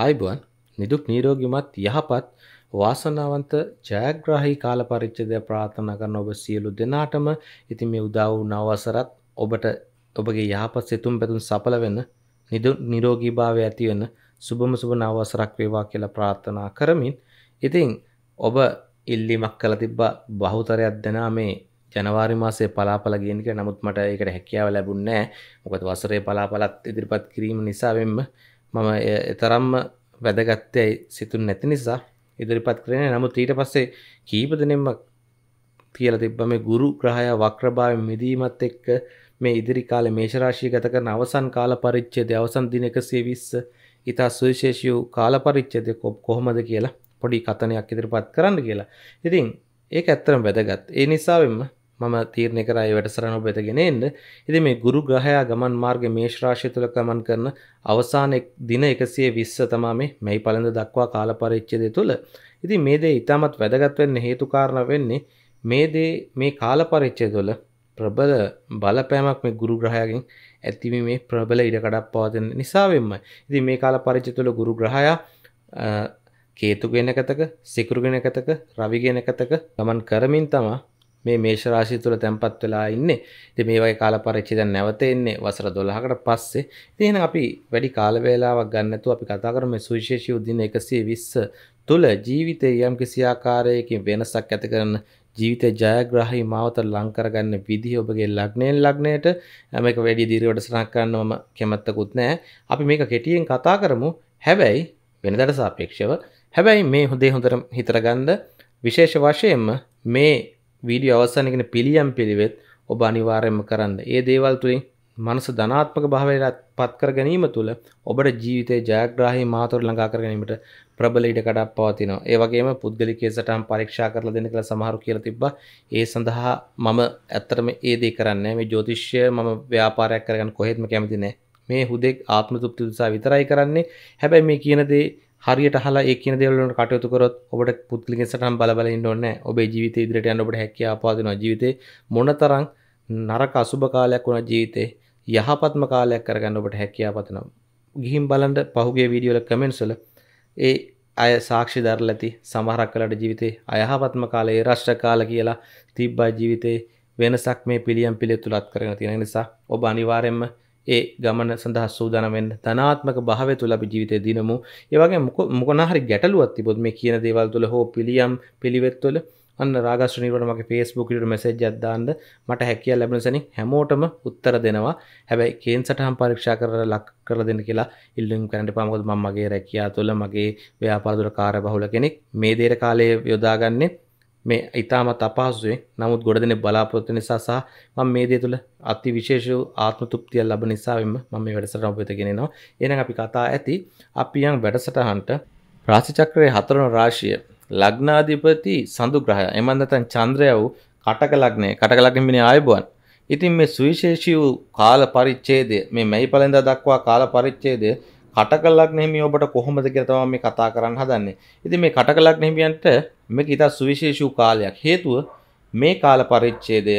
ආයිබුවන් නිදුක් නීරෝගිමත් යහපත් වාසනාවන්ත ජයග්‍රාහි කාල පරිච්ඡේදය ප්‍රාර්ථනා කරන ඔබ සියලු දෙනාටම ඉතින් මේ උදා වූ නව වසරත් ඔබට ඔබගේ යහපත් සිතුම් පැතුම් සඵල වෙන නිරෝගීභාවය ඇති වෙන සුබම සුබ නව වසරක් වේවා කියලා ප්‍රාර්ථනා කරමින් ඉතින් ඔබ ඉල්ලීමක් කළ තිබ්බා බහුතරයක් දෙනා මේ ජනවාරි මාසේ පලාපල ගේනික නමුත් මට ඒකට හැකියාව ලැබුණේ නැහැ. මොකද වසරේ පලාපලත් ඉදිරිපත් කිරීම නිසා වෙන්න මම එතරම්ම වැදගත්තයයි සිතුන් නැති නිසා ඉදිරිපත් කරන නමුත් ඊට පස්සේ කීපදනෙම කියල තිබ්බ මේ ගුරු ග්‍රහය වක්‍රභාව මිදීමත් එක්ක මේ ඉදිරි කාල මේශරාශී ගත කරන අවසන් කාල පරිච්චේ දවසන් දින එකසේ විස්ස ඉතා සුවිශේෂයූ කාල පරිච්චද කොප් කොහොමද කියලා පොඩි කතනයක් ඉදිරිපත් කරන්න කියලා ඉතින් ඒ ඇත්තරම් වැදගත් ඒ නිසාවෙන්ම මම තීරණය කරයි වැඩසරන ඔබ වෙතගෙන එන්න. ඉතින් මේ ගුරු ග්‍රහයා ගමන් මාර්ගයේ මේෂ රාශිය තුල ගමන් කරන අවසාන දින 120 තමයි මේ මැයි පළඳ දක්වා කාල පරිච්ඡේදය තුල. ඉතින් මේ දේ ඊටමත් වැදගත් වෙන්න හේතු කාරණා වෙන්නේ මේ දේ මේ කාල පරිච්ඡේදය තුල ප්‍රබල බලපෑමක් මේ ගුරු ග්‍රහයාගෙන් ඇතිවීමේ ප්‍රබල ඉඩකඩක් පවතින නිසා වෙම්මයි. ඉතින් මේ කාල පරිච්ඡේදය තුල ගුරු ග්‍රහයා කේතු ගෙනකතක, සිකුරු ගෙනකතක, රවි ගෙනකතක ගමන් කරමින් තමයි මේ මේෂ රාශිය තුල තැම්පත් වෙලා ඉන්නේ. ඉතින් මේ වගේ කාල පරිච්ඡේද නැවත එන්නේ වසර 12කට පස්සේ. ඉතින් එහෙනම් අපි වැඩි කාල වේලාවක් ගන්න නැතුව අපි කතා කරමු මේ සුවිශේෂී උදින 120 තුල ජීවිතයේ යම් කිසි ආකාරයකින් වෙනසක් ඇති කරන ජීවිත ජයග්‍රහී මාවත ලංකරගන්න විදිහ ඔබගේ ලග්නයෙන් ලග්නයට මේක වැඩි දිරිවට සනක් කරන්න මම කැමැත්තකුත් නැහැ. අපි මේක කෙටියෙන් කතා කරමු. හැබැයි වෙනදට සාපේක්ෂව හැබැයි මේ හොදේ හොඳට හිතර ගන්න විශේෂ වශයෙන්ම මේ වීඩියෝ අවසානයේගෙන පිළියම් පිළිවෙත් ඔබ අනිවාර්යයෙන්ම කරන්න. ඒ දේවල් තුලින් මනස ධනාත්මක භාවයට පත් කර ගැනීම තුළ ඔබට ජීවිතයේ ජයග්‍රාහී මාතෘ ළඟා කර ගැනීමට ප්‍රබල ඉඩ කඩක් පවතිනවා. ඒ වගේම පුද්ගලිකයේ සටහන් පරීක්ෂා කරලා දෙන්න කියලා සමහරු කියලා තිබ්බා. ඒ සඳහා මම ඇත්තටම ඒ දේ කරන්නේ මේ ජ්‍යොතිෂය මම ව්‍යාපාරයක් කරගන්න කොහෙත්ම කැමති නැහැ. මේ හුදෙක් ආත්ම තෘප්ති උදෙසා විතරයි කරන්නේ. හැබැයි මේ කියන දේ හරියට හලා ඒ කියන දේවල් වලට කටයුතු කරොත් ඔබට පුද්ගලික සටහන් බල බල ඉන්න ඕනේ නැහැ. ඔබේ ජීවිතේ ඉදිරියට යන්න ඔබට හැකියාව පාදිනවා. ජීවිතේ මොනතරම් නරක අසුබ කාලයක් වුණා ජීවිතේ යහපත්ම කාලයක් කරගන්න ඔබට හැකියාව පතනවා. ගිහින් බලන්න පහුගිය වීඩියෝ වල කමෙන්ට්ස් වල ඒ අය සාක්ෂි දරලා ඇති සමහරක් වෙලාට ජීවිතේ අයහපත්ම කාලේ රෂ්ට කාල කියලා තිබ්බා ජීවිතේ වෙනසක් මේ පිළියම් පිළිතුලත් කරගෙන තියෙන නිසා ඔබ අනිවාර්යයෙන්ම ඒ ගමන සඳහා සූදානමෙන් ධනාත්මක භාවය තුළ අපි ජීවිතය දිනමු. ඒ වගේ මොකන හරි ගැටලුවක් තිබොත් මේ කියන දේවල් තුළ හෝ පිළියම් පිළිවෙත් තුළ අන්න රාගස් නිර්වණ මගේ Facebook එකට මැසේජ් එකක් දාන්න මට හැකියාව ලැබෙන සෙනින් හැමෝටම උත්තර දෙනවා. හැබැයි කේන් සටහන් පරීක්ෂා කරලා ලක් කරලා දෙන්න කියලා ඉල්ලුම් කරන්න එපා. මොකද මම මගේ රැකියාව තුළ මගේ ව්‍යාපාර තුළ කාර්යබහුල කෙනෙක්. මේ දේර කාලයේ යොදාගන්නේ මේ ඉතාමත් අපහසුවේ නමුත් ගොඩ දෙනෙ බලාපොරොත්තු නිසා සහ මම මේ දේ තුළ අති විශේෂ ආත්ම තෘප්තිය ලැබ නිසා වෙන්න මම මේ වැඩසටහන ඔබ වෙත ගෙනෙනවා. එහෙනම් අපි කතා ඇති අපි යම් වැඩසටහනට රාශි චක්‍රයේ හතරවන රාශිය ලග්නාධිපති සඳු ග්‍රහය එමන් නැත්නම් චන්ද්‍රය වූ කටක ලග්නය කටක ලග්නෙ මිනේ ආයුබෝවන්. ඉතින් මේ සුවිශේෂී වූ කාල පරිච්ඡේදය මේ මැයි පළඳා දක්වා කාල පරිච්ඡේදය කටක ලග්න හිමි ඔබට කොහොමද කියලා තමයි මේ කතා කරන්න හදන්නේ. ඉතින් මේ කටක ලග්න හිමියන්ට මේක ඉතා සුවිශේෂූ කාලයක් හේතුව මේ කාල පරිච්ඡේදය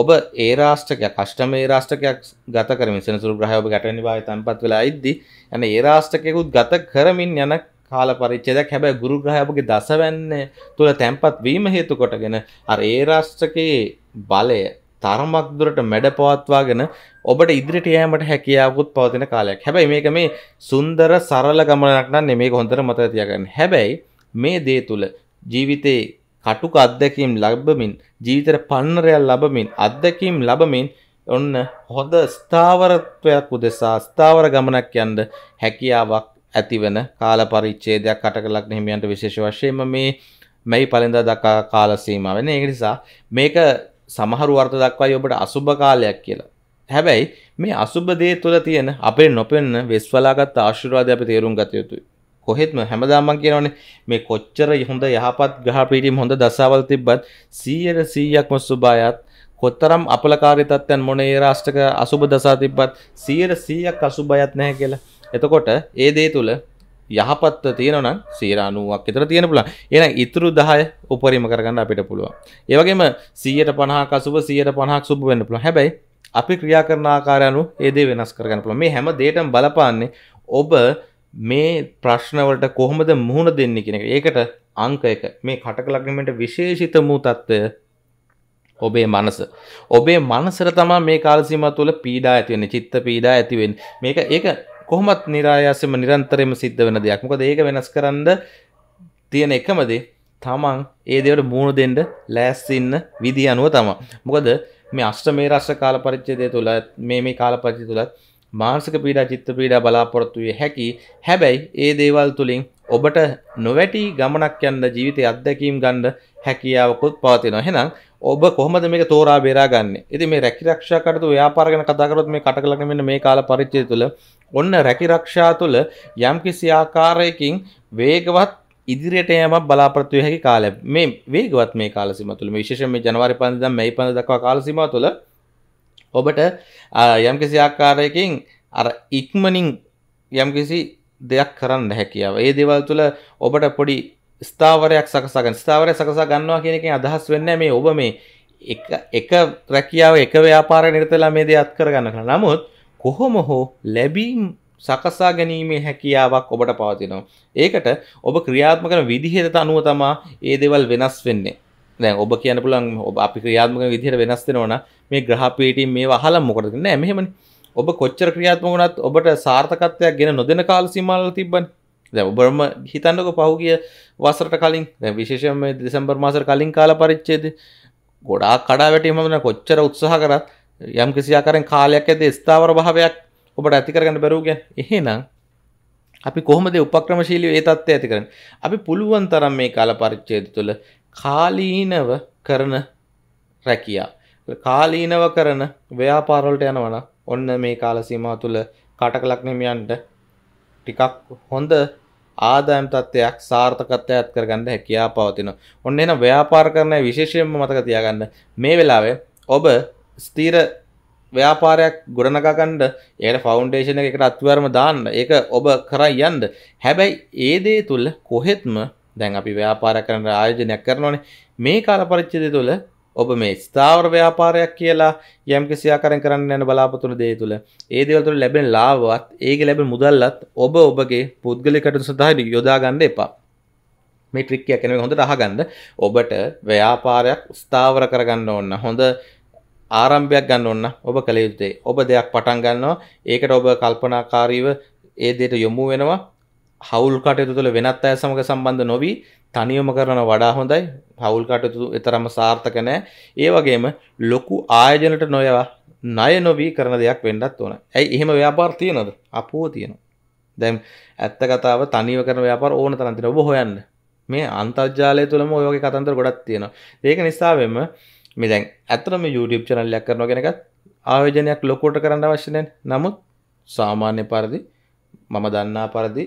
ඔබ ඒ රාෂ්ට්‍රකයක් අෂ්ටම ඒ රාෂ්ට්‍රකයක් ගත කරමින් සෙනසුරු ග්‍රහය ඔබ ගැටෙන බව තැන්පත් වෙලා ඉද්දි යන ඒ රාෂ්ට්‍රකයකුත් ගත කරමින් යන කාල පරිච්ඡේදයක් හැබැයි ගුරු ග්‍රහය ඔබගේ දසවැන්නේ තුල තැන්පත් වීම හේතු කොටගෙන අර ඒ රාෂ්ට්‍රකයේ බලය තරමක් දුරට මැඩ පවත්වාගෙන ඔබට ඉදිරිට යෑමට හැකියාවකුත් පවතින කාලයක්. හැබැයි මේක මේ සුන්දර සරල ගමනක් නම් නෙමෙයි මේක හොඳට මතක තියාගන්න. හැබැයි මේ දේ තුල ජීවිතේ කටුක අත්දැකීම් ලබමින් ජීවිතර පන්නරයක් ලබමින් අත්දැකීම් ලබමින් ඔන්න හොඳ ස්ථාවරත්වයක් උදෙසා ස්ථාවර ගමනක් යන්න හැකියාවක් ඇතිවන කාල පරිච්ඡේදයක් කටකලක් හිමියන්ට විශේෂ වශයෙන්ම මේ මෙයි පළඳා දක්වා කාල සීමාව වෙන. ඒ නිසා මේක සමහරු අර්ථ දක්වයි ඔබට අසුබ කාලයක් කියලා. හැබැයි මේ අසුබ දේ තුළ තියෙන අපේ නොපෙන්න වෙස්වලාගත් ආශිර්වාදය අපි තේරුම් ගත යුතුයි. කොහෙත්ම හැමදාමන් කියනවනේ මේ කොච්චර හොඳ යහපත් ග්‍රහ පීඩීම් හොඳ දසාවල් තිබ්බත් 100ට 100ක්ම සුභායත් කොතරම් අපලකාරී තත්ත්වයන් මොනේ රාෂ්ටක අසුබ දසා තිබ්බත් 100ට 100ක් අසුභයක් නැහැ කියලා. එතකොට ඒ දේ තුල යහපත්ව තියෙනවනම් 90ක් විතර තියෙන පුළුවන්. එහෙනම් ඉතුරු 10 උපරිම කරගන්න අපිට පුළුවන්. ඒ වගේම 150ක් අසුබ 150ක් සුබ වෙන්න පුළුවන්. හැබැයි අපි ක්‍රියා කරන ආකාරය අනුව ඒ දේ වෙනස් කරගන්න පුළුවන්. මේ හැම දෙයකම බලපාන්නේ ඔබ මේ ප්‍රශ්නවලට කොහොමද මුහුණ දෙන්න කෙනෙක ඒකට අංක එක මේ කටකලක්නමට විශේෂිත වූ තත්ත්වය ඔබේ මනස ඔබේ මනසර තමා මේ කාලසිම තුළ පීඩා ඇතිවෙන චිත්ත පීඩා ඇතිවෙන් මේක ඒක කොහොමත් නිරායාසම නිරන්තරයම සිද්ධ වෙන දෙයක් මොකද ඒක වෙනස් කරන්න තියෙන එකමදේ තමන් ඒ දෙවට මූුණ දෙෙන්ඩ ලෑස්සින්න විදි අනුව තමා මොකද මේ අෂ්ට මේ රශ්්‍ර කාල පරිච්චේදය තුළ මේ මේ කාල පරිචි තුළත් මාංසක පීඩා චිත්ත පීඩා බලාපොරොත්තු විය හැකි. හැබැයි ඒ දේවල් තුලින් ඔබට නොවැටි ගමනක් යන්න ජීවිතයේ අත්දැකීම් ගන්න හැකියාවකුත් පවතිනවා. එහෙනම් ඔබ කොහොමද මේක තෝරා බේරා ගන්නෙ? ඉතින් මේ රැකිරක්ෂා කටයුතු ව්‍යාපාර ගැන කතා කරොත් මේ කටකලගෙන මෙන්න මේ කාල පරිච්ඡේදය තුල ඔන්න රැකිරක්ෂා තුල යම්කිසි ආකාරයකින් වේගවත් ඉදිරියට යමක් බලාපොරොත්තු වෙ හැකි කාලය. මේ වේගවත් මේ කාලසීමාව තුළ මේ විශේෂයෙන් මේ ජනවාරි 5 ඉඳන් මැයි 5 දක්වා කාලසීමාව තුළ ඔබට යම්කිසි ආකාරයකින් අර ඉක්මනින් යම්කිසි දෙයක් කරන්න හැකියාව ඒ දේවල් තුළ ඔබට පොඩි ස්ථාවරයක් සකසාගන්න ස්ථාවරය සකසා ගන්නවා කියන එකෙන් අදහස් වෙන්නේ මේ ඔබ මේ එක රැකියාව එක ව්‍යාපාරය නිරතලා මේ දේ අත් කරගන්න කරන නමුත් කොහොම හෝ ලැබීම් සකසා ගැනීමේ හැකියාවක් ඔබට පවතිනවා. ඒකට ඔබ ක්‍රියාත්මක කරන විදිහට අනුව තමා ඒ දේවල් වෙනස් වෙන්නේ. දැන් ඔබ කියන පුළුවන් ඔබ අපි ක්‍රියාත්මක විදිහට වෙනස් වෙනවන මේ ග්‍රහපීටින් මේ අහලා මොකටද නෑ මෙහෙමනේ ඔබ කොච්චර ක්‍රියාත්මක වුණත් ඔබට සාර්ථකත්වයක් ගෙන නොදෙන කාල සීමාවල් තිබ්බනේ දැන් ඔබම හිතන්නක පහුගිය වසරට කලින් දැන් විශේෂයෙන්ම දෙසැම්බර් මාසෙට කලින් කාල පරිච්ඡේදේ ගොඩාක් කඩාවැටීම් වුණා කොච්චර උත්සාහ කරත් යම් කිසි ආකාරයෙන් කාලයක් ඇද්දී ස්ථාවර භාවයක් ඔබට ඇති කරගන්න බැරුව කියන්නේ එහෙනම් අපි කොහොමද උපක්‍රමශීලීව ඒ தත්ත්වය ඇති කරන්නේ අපි පුළුවන් තරම් මේ කාල පරිච්ඡේද තුළ කාලීනව කරන රැකියා කාලීනව කරන ව්‍යාපාරවලට යනවන ඔන්න මේ කාලසීමා තුළ කටකලක්නමියන්ට ටිකක් හොඳ ආදායම් තත්ත්වයක් සාර්ථකත්වයක් කරගන්න හැකියා පවතින ඔන්න එන ව්‍යාපාර කරන විශේෂයෙන්ම මතක තියාගන්න මේ වෙලාවේ ඔබ ස්තීර ව්‍යාපාරයක් ගොඩනගකණ්ඩ ඒයට ෆෞන්ඩේෂන එකට අත්වර්ම දාන්න ඒක ඔබ කරයි යන්ඩ හැබැයි ඒදේ තුළ කොහෙත්ම දැන් අපි ව්‍යාපාර කරන ආයෝජනයක් කරනවානේ මේ කාල පරිච්ඡේදය තුළ ඔබ මේ ස්ථාවර ව්‍යාපාරයක් කියලා යම් කිසියාකාරයෙන් කරන්න යන බලාපොරොත්තු දේ තුළ ඒ දේවල් තුළ ලැබෙන ලාභවත් ඒක ලැබෙන මුදල්ලත් ඔබ ඔබගේ පුද්ගලික කටයුතු සඳහා යොදා ගන්න එපා. මේ ට්‍රික් එක නෙමෙයි හොඳට අහගන්න. ඔබට ව්‍යාපාරයක් ස්ථාවර කරගන්න ඕන. හොඳ ආරම්භයක් ගන්න ඕන. ඔබ කළ යුත්තේ ඔබ දෙයක් පටන් ගන්නවා. ඒකට ඔබ කල්පනාකාරීව ඒ දෙයට යොමු වෙනවා. හවුල් කටයුතු තුළ වෙනත් අය සමඟ සම්බන්ධ නොවී තනියම කරන වඩා හොඳයි හවුල් කටයුතු එතරම් සාර්ථක නෑ ඒ වගේම ලොකු ආයජනට නොයවා ණය නොවී කරන දෙයක් වෙන්නත් ඕන. ඇයි එහෙම ව්‍යාපාර තියෙනවද? අපුව තියෙනවා. දැන් ඇත්ත කතාව තනියම කරන ව්‍යාපාර ඕන තරම් තියෙනවා. ඔබ හොයන්න. මේ අන්තර්ජාලය තුළම ওই වගේ කතන්දර ගොඩක් තියෙනවා. ඒක නිසාවෙම මේ දැන් ඇත්තටම YouTube channel එකක් කරනවා කියන එකත් ආයෝජනයක් ලොකුවට කරන්න අවශ්‍ය නැහැ. නමුත් සාමාන්‍ය පරිදි මම දන්නා පරිදි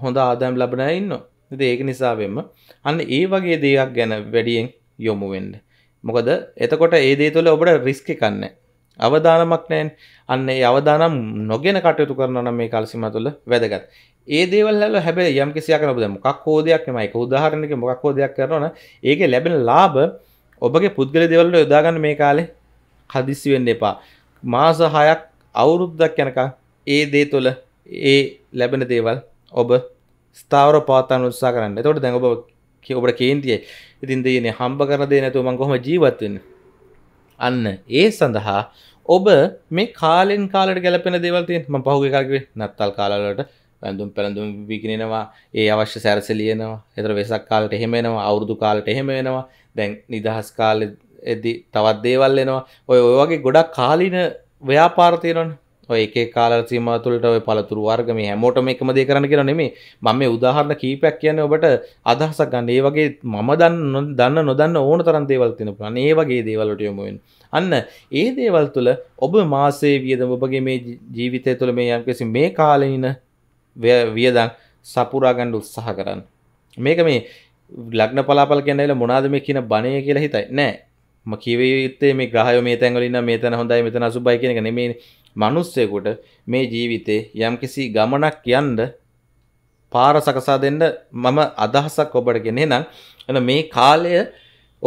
හොඳ ආදම් ලබන ඉන්න ඒක නිසාවෙන්ම අන්න ඒ වගේ දෙයක් ගැන වැඩියෙන් යොමුුවෙන්ඩ මොකද එතකොට ඒදේ තුළ ඔබට රිස්කි කන්න අවධානමක් නෑන් අන්නේ අවධානම් නොගෙන කටයුතු කරනන මේ කල්සිම තුළ වැදගත් ඒ දේවල්ල හැබ යම් කිසියක් නොබද මොකක් හෝදයක් මයික උදාහරණක මොක් හෝදයක් කරන ඒක ලැබෙන ලාබ ඔබගේ පුද්ගල දෙවල්ල යොදාගන්න මේ කාලේ හදිසිවෙන්න එපා මාස හයක් අවුරුද්දක් යනකා ඒ දේ තුළ ඒ ලැබෙන දේවල් ඔබ ස්ථාවර පාතන උත්සා කරන්න තොට දැන් ඔබ ඔබට කේන්තිය ඉතින් දයන හම්බ කරදේ නැතු මං කොහොම ජීවත්වන්න අන්න ඒ සඳහා ඔබ මේ කාලෙන් කාලට ගැලපෙන දෙවල්තිය ම පහුග කරගේ නත්තල් කාලට ඇඳුම් පැළඳුම් විකිනෙනවා ඒ අවශ්‍ය සැරසලියනවා එතර වෙසක් කාලට එහෙමෙනවා අවුරුදු කාලට එහෙමෙනවා දැන් නිදහස් කාල එදි තවත් දේවල්ලෙනවා ඔය ඔය වගේ ගොඩක් කාලින ව්‍යාපාර්තියනොන් ඔය එක කාල සීමතුලට ඔය පළතුරු වර්ග මේ හැමෝටම එකම දේ කරන්න කියලා නෙමෙයි මම මේ උදාහරණ කීපයක් කියන්නේ ඔබට අදහසක් ගන්න. ඒ වගේ මම දන්න දන්න නොදන්න ඕන තරම් දේවල් තියෙන පුළුවන්. ඒ වගේ දේවල් වලට යොමු වෙන්න. අන්න ඒ දේවල් තුළ ඔබ මාසේ වියදම ඔබගේ මේ ජීවිතය තුළ මේ යම්කිසි මේ කාලේ ඉන වියදම් සපුරා ගන්න උත්සාහ කරන්න. මේක මේ ලග්න පලාපල කියන්නල මොනාද මේ කියන බණය කියලා හිතයි නෑ ම කිවයුත්තේ මේ ග්‍රහය මේ තැන්වලන්න මේ තැන හොඳයි මෙතන සුබයි කියනක නෙමේ මිනිස්සෙකුට මේ ජීවිතේ යම්කිසි ගමනක් යන්න පාර සකසා දෙන්න මම අදහසක් ඔබට ගෙනේ නම් එන මේ කාලය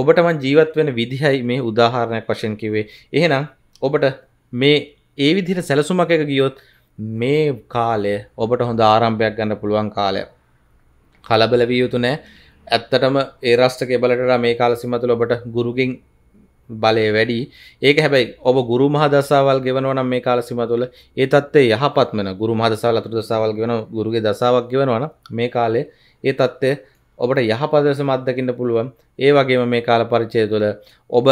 ඔබට මං ජීවත් වෙන විදිහයි මේ උදාහරණයක් වශයෙන් කිව්වේ. එහෙනම් ඔබට මේ ඒ විදිහට සැලසුමක් එක ගියොත් මේ කාලය ඔබට හොඳ ආරම්භයක් ගන්න පුළුවන් කාලයක්. කලබල විය යුතු නෑ. ඇත්තටම ඒ රාෂ්ට්‍රකයේ බලට මේ කාල සීමා තුළ ඔබට ගුරුගෙන් බලය වැඩි ඒක හැබැයි ඔබ ගුරු මහදසාවල් ගෙවනවනම් මේ කාල සීමා තුළ ඒ තත්ත්වය යහපත් වෙන ගුරු මහදසාවල් අතුරු දසාවල් ගෙවන ගුරුගේ දසාවක් ගෙවනවනම් මේ කාලේ ඒ තත්ත්වය ඔබට යහපත් ලෙස අත්දකින්න පුළුවන් ඒ වගේම මේ කාල පරිච්ඡේදය තුළ ඔබ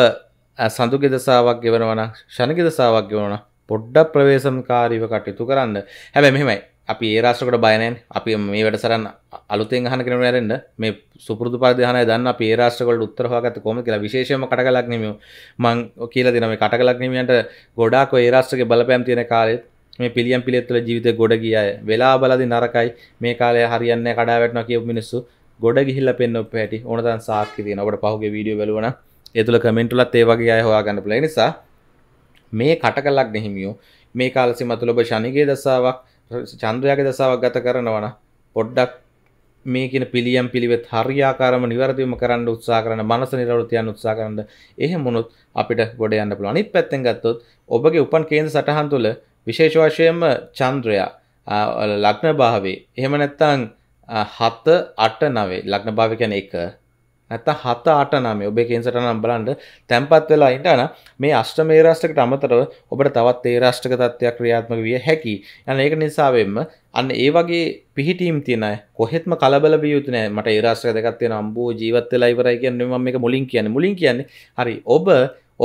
සඳුගේ දසාවක් ගෙවනවනම් ශනිගේ දසාවක් ගෙවනවනම් පොඩ්ඩක් ප්‍රවේශම්කාරීව කටයුතු කරන්න හැබැයි මෙහෙමයි අපි ඒරාශ්‍රකට බයනන් අපි මේ වැටසරන් අලුතෙන් අහන කෙන රෙන්ට මේ සුපුරදු පරදිහන දන්න පේරාශ්‍රකට උත්තරවාගත කොම කියලා විශේෂම කටකලක්නම මං කියල දෙන මේ කටකලක්නීමට ගොඩාක් ඒරාශ්‍රක බලපෑම් තියෙන කාලෙත් මේ පිළියම් පිළිත්තුල ජීවිත ගොඩ ගියය වෙලා බලදි නරකයි මේ කාලය හරියන්න කඩාවැටන කියව මිනිස්සු ගොඩ ගිහිල්ල පෙන්න්න පැටි ඕනතන් සාක්කි තින ඔට පහුගේ වීඩිය බලවන එතුළ කමෙන්ටුලත් ඒවගේ අය හොයාගන්න පලනිසා මේ කටකලක් නෙහිමියෝ මේ කාලසි මතුලබ ශනිගේ දසාාවක් චන්ද්‍රයාගේ දසාවක් ගත කරනවන පොඩ්ඩක් මේ කියන පිළියම් පිළිවෙත් හරියාකාරම નિවරදිවම කරන්න උත්සාහ කරන මනස නිරවුල් තියන්න උත්සාහ කරනද එහෙම වුණොත් අපිට ගොඩ යන්න පුළුවන් අනිත් පැත්තෙන් ගත්තොත් ඔබගේ උපන් කේන්ද්‍ර සටහන් තුළ විශේෂ වශයෙන්ම චන්ද්‍රයා ලග්න භාවේ එහෙම නැත්නම් 7 8 9 ලග්න භාවය කියන්නේ 1 ඇත හත අට නමේ ඔබේ කෙන්සට නම් බලන්ට තැන්පත් වෙලා ඉටන මේ අෂ්ට මේ රාෂ්ටකට අමතරව ඔබට තවත් ඒ රාෂ්ටක තත්ත්වයක් ක්‍රියාත්මක විය හැකි යන ඒක නිසාවෙන්ම අන්න ඒ වගේ පිහිටීම් තියෙන කොහෙත්ම කලබල වියයුතු නෑ මට ඒ රාෂ්ටක දෙකක් තියෙන අම්බෝ ජීවත් වෙලා ඉවරයි කියන්නේ මම මේක මුලින් කියන්නේ මුලින් කියන්නේ හරි ඔබ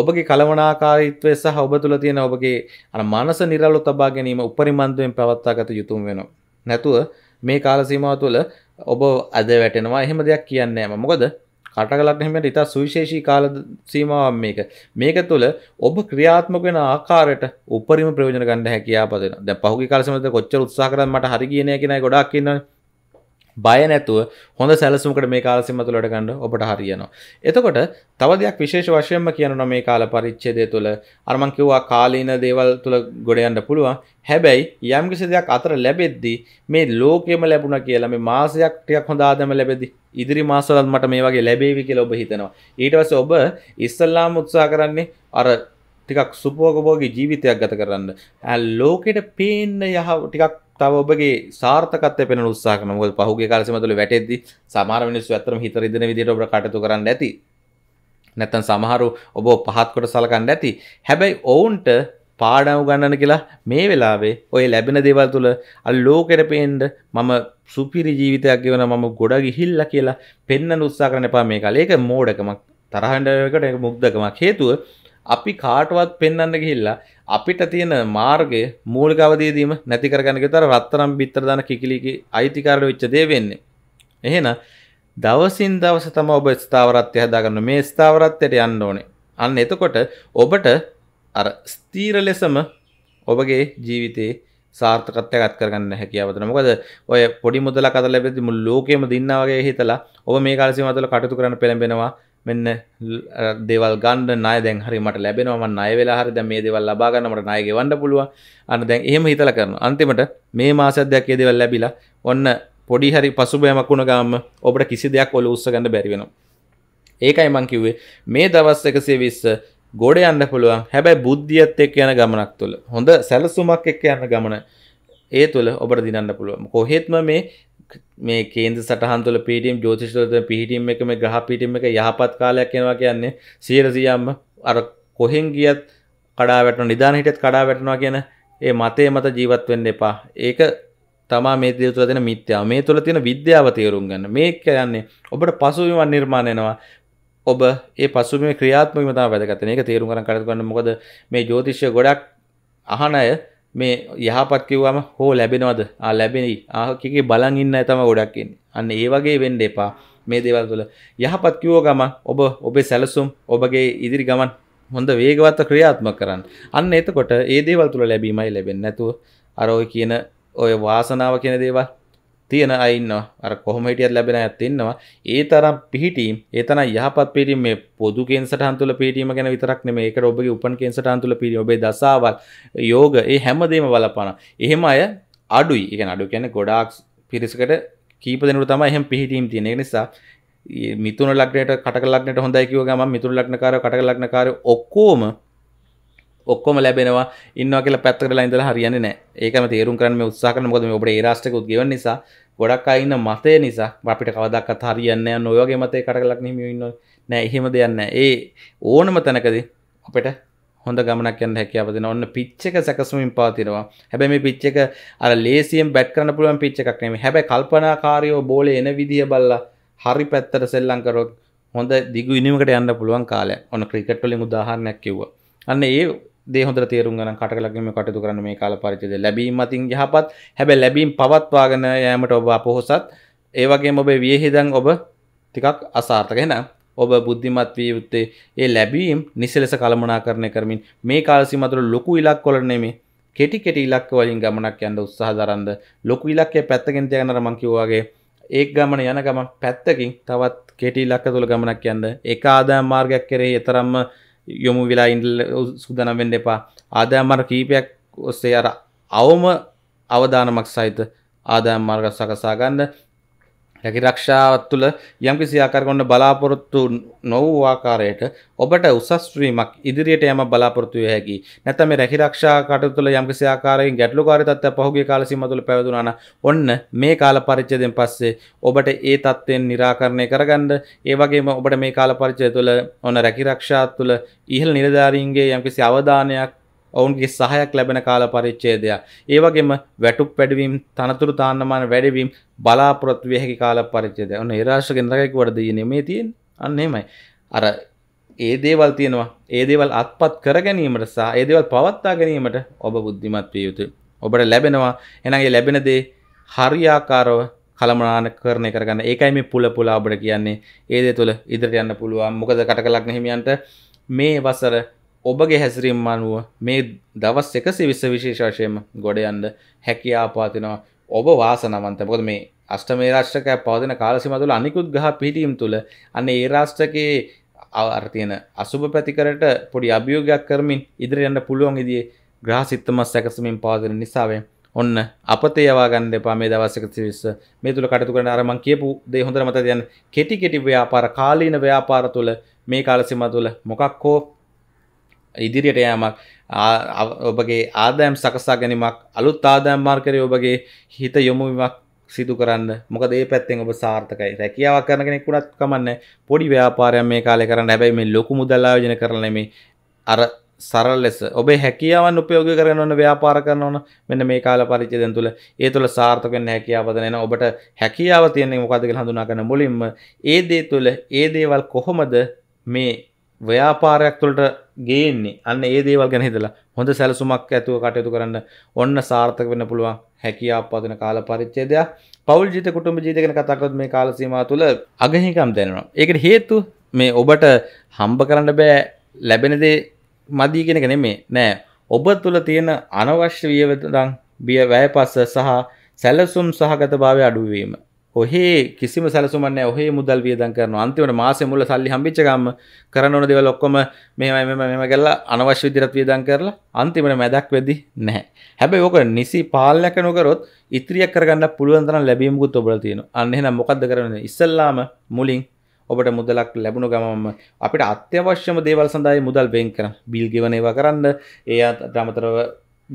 ඔබගේ කලමනාකාරීත්වය සහ ඔබ තුළ තියෙන ඔබගේ අර මනස නිරලව තබා ගැනීම උපරිමන්දුවෙන් පවත්වාගත යුතුම වෙනවා නැතුව මේ කාල සීමාව තුළ ඔබ අද වැටෙනවා එහෙම දෙයක් කියන්නේ නැහැ මොකද කටකලක් හැමට ඉතා සුවිශේෂී කාල සීමාවක් මේක මේක තුළ ඔබ ක්‍රියාත්මක වෙන ආකාරයට උපරිම ප්‍රයෝජන ගන්න හැකියාව පදෙනවා දැන් පහුගිය කාලෙ සමත කොච්චර උත්සාහ කරත් මට හරි ගියේ නෑ කියන අය ගොඩාක් ඉන්නවනේ බය නැතුව හොඳ සැලසුමකට මේ කාලසිම තුළට ගන්න ඔබට හරියනවා. එතකොට තව දෙයක් විශේෂ වශයෙන්ම කියනවා මේ කාල පරිච්ඡේදය තුළ අර මං කිව්වා කාලීන දේවල් තුළ ගොඩ යන්න පුළුවන්. හැබැයි යම් කිසි දෙයක් අතර ලැබෙද්දී මේ ලෝකෙම ලැබුණා කියලා මේ මාසයක් ටිකක් හොඳ ආදම ලැබෙද්දී ඉදිරි මාසවලත් මට මේ වගේ ලැබේවි කියලා ඔබ හිතනවා. ඊට පස්සේ ඔබ ඉස්සල්ලාම උත්සාහ කරන්නේ අර ටිකක් සුපෝගබෝගී ජීවිතයක් ගත කරන්න. ලෝකෙට පේන්න යහ ටිකක් තව ඔබගේ සාර්ථකත්වය පෙන්වන්න උත්සාහ කරනවා. මොකද පහුගිය කාලෙ සමතුල වැටෙද්දි සමහර මිනිස්සු ඇත්තටම හිත රිදෙන විදිහට ඔබට කටයුතු කරන්න ඇති. නැත්තම් සමහරු ඔබ පහත් කොට සලකන්න ඇති. හැබැයි ඔවුන්ට පාඩම් ගන්නන කියලා මේ වෙලාවේ ඔය ලැබෙන දේවල් තුළ අ ලෝකෙට පේන්ඩ මම සුපිරි ජීවිතයක් ගෙවන මම ගොඩ ගිහිල්ල කියලා පෙන්න්න උත්සා කරන එපා මේ කලේක මෝඩකමක් තරහන්ඩකට මුක්දකමක් හේතුව අපි කාටවත් පෙන්න්න ගිහිල්ලා අපිට තියෙන මාර්ගය මූලික අවදීදීම නැති කරගන්න තර රත්තරම් බිත්තර දන කිකිලිකි අයිතිකාරට වෙච්ච දේ වෙන්නේ. එහෙන දවසින් දවස තම ඔබ ස්ථාවරත්ය හදාගන්න මේ ස්ථාවරත්වයට යන්න ඕනේ. අන්න එතකොට ඔබට අර ස්තීර ලෙසම ඔබගේ ජීවිතයේ සාර්ථකත්වයක් අත් කරගන්න හැකියාව තියෙනවා. මොකද ඔය පොඩි මුදලක් අත ලැබෙද්දි මුළු ලෝකෙම දින්නා වගේ හිතලා ඔබ මේ කාලසීමාව තුළ කටයුතු කරන්න පෙළඹෙනවා. මෙන්න දෙවල් ගන්න නය දැන් හරි මට ලැබෙනවම අය වෙලා හරි දැ මේ දෙවල් ලබාගන්නමට නායගේ වඩ පුළුව අන්න දැන් එහෙම හිතල කරන අන්තිමට මේ මාසදයක් ඒ දෙවල් ලැබිලා ඔන්න පොඩි හරි පසුබෑමක් වුණ ගාම ඔබට කිසි දෙයක් ඔල උත්සගන්න බැරිවෙනවා ඒකයි මං කිව්වේ මේ දවස් එකසේ විස්ස ගොඩ යන්න පුළුවන් හැබැයි බුද්ධියත් එක්ක යන ගමනක් තුළ හොඳ සැලසුමක් එක්ක යන්න ගමන ඒ තුළ ඔබට දිනන්න පුළුවන් කොහෙත්ම මේ මේ කේන්ද සටහන්තුල පිටීම් ජෝතිෂ්ටත පිහිටීම් එක මේ ග්‍රහ පිටිම් එක යහපත් කාලයක් එනවා කියන්නේ සියරසියම්ම අර කොහෙන් ගියත් කඩා වැටන නිදාන හිටත් කඩා වැටනවා කියන ඒ මතේ මත ජීවත් වෙන්න එපා ඒක තමා මේ දේ තුළ තියෙන මිත්‍යාව මේ තුළ තියෙන විද්‍යාව තේරුම් ගන්න මේක කියන්නේ ඔබට පසුබිමක් නිර්මාණය වෙනවා ඔබ ඒ පසුබිමේ ක්‍රියාත්මක වීම තමයි වැදගත් වෙන්නේ ඒක තේරුම් ගන්න කටයුතු කරන්න මොකද මේ ජ්‍යොතිෂය ගොඩක් අහන අය මේ යහපත් කිව්වම හෝ ලැබෙනවද ආ ලැබෙනයි ආහකගේ බලන් ඉන්න තම ගොඩක්කින් අන්න ඒ වගේ වෙන්න එපා මේ දේවල් තුළ යහපත් කිවෝ ගම ඔබ ඔබේ සැලසුම් ඔබගේ ඉදිරි ගමන් හොඳ වේගවත්ත ක්‍රියාත්ම කරන්න අන්න එතකොට ඒ දේවල් තුළ ලැබීමයි ලැබෙන නැතුව අරෝය කියන ඔය වාසනාව කියන දේවල් තියෙන අයින්නවා අර කොහොම හිටියත් ලැබෙන අයත් ඉන්නවා ඒ තරම් පිහිටීම් ඒ තරම් යහපත් පිහිටීම් මේ පොදු කේන්සටහන් තුළ පිහිටීම ගැන විතරක් නෙමෙයි ඒකට ඔබගේ උපන් කේන්සටහන් තුළ පිහිටීම ඔබේ දසාවල් යෝග ඒ හැමදේම බලපානවා එහෙම අය අඩුයි ඒ කියන්නේ අඩු කියන්නේ ගොඩාක් පිරිසකට කීප දෙනෙකුට තමයි එහෙම පිහිටීම් තියෙන ඒ නිසා මිතුන ලග්නයට කටක ලග්නයට හොඳයි කිව්ව ගමන් මිතුන ලග්නකාරය කටක ලග්නකාරය ඔක්කොම ඔක්කොම ලැබෙනවා ඉන්නවා කියලා පැත්තකට ඉඳලා හරියන්නේ නැහැ ඒකම තේරුම් ගන්න මේ උත්සාහ කරන මොකද මේ ඔබේ ඒ රාෂ්ට්‍රක උද්ගීවන නිසා ගොඩක් අය ඉන්න මතය නිසා අපිට කවදාවත් හරියන්නේ නැහැ ඔය වගේ මතේ කඩකලක් නෙමෙයි ඉන්නෝ නෑ එහෙම දෙයක් නැහැ ඒ ඕනම තැනකදී අපිට හොඳ ගමනක් යන්න හැකියාව දෙන ඔන්න පිච් එක සැකසුමින් පවතිනවා. හැබැයි මේ පිච් එක අර ලේසියෙන් බැට් කරන්න පුළුවන් පිච් එකක් නෙමෙයි. හැබැයි කල්පනාකාරීව බෝලේ එන විදිය බලලා හරි පැත්තට සෙල්ලම් කරොත් හොඳ දිගු ඉනිමකට යන්න පුළුවන් කාලයක්. ඔන්න ක්‍රිකට් වලින් උදාහරණයක් කිව්වා. අන්න ඒ දේහොඳ තේරුම්ගන කටලගම කටතු කරන මේ කාල පරිචද ලැබීම මතින් යහපත් හැබැ ලැබීම් පවත්වාගෙන යෑමට ඔබ අපොහොසත් ඒවගේ ඔබේ වියහිදන් ඔබ තිකක් අසාර්ථකෙන ඔබ බුද්ධිමත් වී යුත්තේ ඒ ලැබීම් නිසලෙස කළමනා කරණය කරමින් මේ කාලසිමතුර ලොකු ඉලක් කොලනෙමේ කෙටි කෙටි ඉලක්ක වලින් ගමනක් යන්න උත්සාහ දරන්ද ලොකු ඉලක්කේ පැත්තකින් තියනර මං කිව්වාගේ ඒ ගමන යන ගමන් පැත්තකින් තවත් කෙටි ඉලක්ක තුල ගමනක් යන්න එක ආදායම් මාර්ගයක් කෙරෙහි තරම්ම යොමු වෙලා ඉන්ඩල් සුදනම් වෙන්න එපා ආදායම්මර කීපයක් ඔස්සේ අර අවම අවධානමක් සහිත ආදායම් මාර්ග සකසා ගන්න රැකිරක්ෂාවත් තුළ යම්කිසි ආකාරකොන්න බලාපොරොත්තු නොවූ ආකාරයට ඔබට උසස් වීමක් ඉදිරියට යෑම බලාපොරොත්තු විය හැකියි. නැත්නම් මේ රැකිරක්ෂා කටයුතු තුළ යම්කිසි ආකාරයෙන් ගැටලුකාරී තත්ත්වයක් පහුගිය කාල සීමාව තුළ පැවතුණා නම් ඔන්න මේ කාල පරිච්ඡේදයෙන් පස්සේ ඔබට ඒ තත්ත්වයෙන් निराකරණය කරගන්න ඒ වගේම ඔබට මේ කාල පරිච්ඡේදය තුළ ඔන්න රැකිරක්ෂා තුළ ඉහළ නිලධාරීන්ගේ යම්කිසි අවධානයක් ඔවුන්ගේ සහයක් ලැබෙන කාල පරිච්ඡේදයක්. ඒ වගේම වැටුප් වැඩිවීම, තනතුරු තාන්නමාන වැඩිවීම බලාපොරොත්තු විය හැකි කාල පරිච්ඡේදය. ඔන්න ඒ රාශිය කෙන්දරකයි කියවට දෙන්නේ මේ තියෙන්නේ. අන්න එහෙමයි. අර ඒ දේවල් තියෙනවා. ඒ දේවල් අත්පත් කර ගැනීමට සහ ඒ දේවල් පවත්වා ගැනීමට ඔබ බුද්ධිමත් විය යුතුයි. ඔබට ලැබෙනවා. එහෙනම් ඒ ලැබෙන දේ හරියාකාරව කළමනාකරණය කරගන්න. ඒකයි මේ පුල පුලා ඔබට කියන්නේ. ඒ දේ තුල ඉදිරියට යන්න පුළුවන්. මොකද කටකලක් හිමියන්ට මේ වසර ඔබගේ හැසිරීම් අනුව මේ දවස් එකසි විස්ස විශේෂශයම ගොඩ යන්ද හැකියා පාතිනවා ඔබ වාසනවන්ත පොද මේ අෂ්ටමේ රාෂ්ටකය පවතින කාලසිම තුළ අනිකුත් ගහ පිටීම් තුළ අන්න ඒ රාෂ්ටකයේ අවර්තියන අසුභ පැතිකරට පොඩි අභියෝගයක් කරමින් ඉදිරියන්න පුළුවන් ඉදිේ ග්‍රහසිත්තමස් සැකසමින් පාදන නිසාවේ ඔන්න අපතේ යවාගන්න එපා මේ දවස්සක සිවිස්ස මේ තුළ කටතු කරන අරමං කියපු දේ හොඳර මත දයන් කෙටි කෙටි ව්‍යාපාර කාලීන ව්‍යාපාර තුළ මේ කාලසිම තුළ මොකක් හෝ ඉදිරියට යෑමක් ඔබගේ ආදෑම් සකසා ගැනීමක් අලුත් ආදෑම් මාර්කරය ඔබගේ හිත යොමුමක් සිදු කරන්න මොකද ඒ පැත්තෙන් ඔබ සාර්ථකයි රැකියාවක් කරන කෙනෙක් උනත් කමන්න පොඩි ව්‍යාපාරයක් මේ කාලේ කරන්න හැබැයි මේ ලොකු මුදල් ආයෝජන කරලා නෙමෙයි අර සරල ලෙස ඔබේ හැකියාවන් උපයෝග කරගෙන ඔන්න ව්‍යාපාර කරන ඕන මෙන්න මේ කාල පරිච්ඡේදයන් තුල ඒ තුල සාර්ථක වෙන්න හැකියාව දෙන ඔබට හැකියාව තියෙන්නේ මොකද්ද කියලා හඳුනා ගන්න මුලින්ම ඒ දේ තුල ඒ දේවල් කොහොමද මේ ව්‍යාපාරයක් තුළට ගේන්නේ අන්න ඒ දේවල් ගැන හිතලා හොඳ සැලසුමක් ඇතුව කටයුතු කරන්න ඔන්න සාර්ථක වෙන්න පුළුවන් හැකියාව පදින කාල පරිච්ඡේදයක් පෞල් ජීවිත කුටුම්බ ජීවිත ගැන කතා කරද්දී මේ කාල සීමාව තුළ අගහිකම් දැනෙනවා. ඒකට හේතුව මේ ඔබට හම්බ කරන්න බෑ ලැබෙන දේ මදි කියන එක නෙමෙයි නෑ ඔබ තුළ තියෙන අනවශ්‍ය වියවදන් බිය වැයපස සහ සැලසුම් සහගත භාවය අඩුවීම ඔහේ කිසිම සැලසුමන්න ඔහේ මුදල් වියදන් කරන අන්තිමට මාස මුල සල්ලි හම්බිච්චකම් කරන ඕන දෙවල් ඔක්කොම මෙම මෙම මෙම කරලා අනවශ්‍ය විදිරත් වියදන් කරලා අන්තිමට මැදක් වෙදි නැහැ හැබැයි ඕක නිසි පාලනයක් නොකරොත් ඉතිරියක් කරගන්න පුළුවන් තරම් ලැබීමකුත් ඔබට තියෙනවා අන්න එහෙනම් මොකද්ද කරන්නේ ඉස්සල්ලාම මුලින් ඔබට මුදලක් ලැබුණු ගමම අපිට අත්‍යවශ්‍යම දේවල් සඳහා මුදල් වෙන් කරන බිල් ගෙවන ඒවා කරන්න ඒ අතරමතරව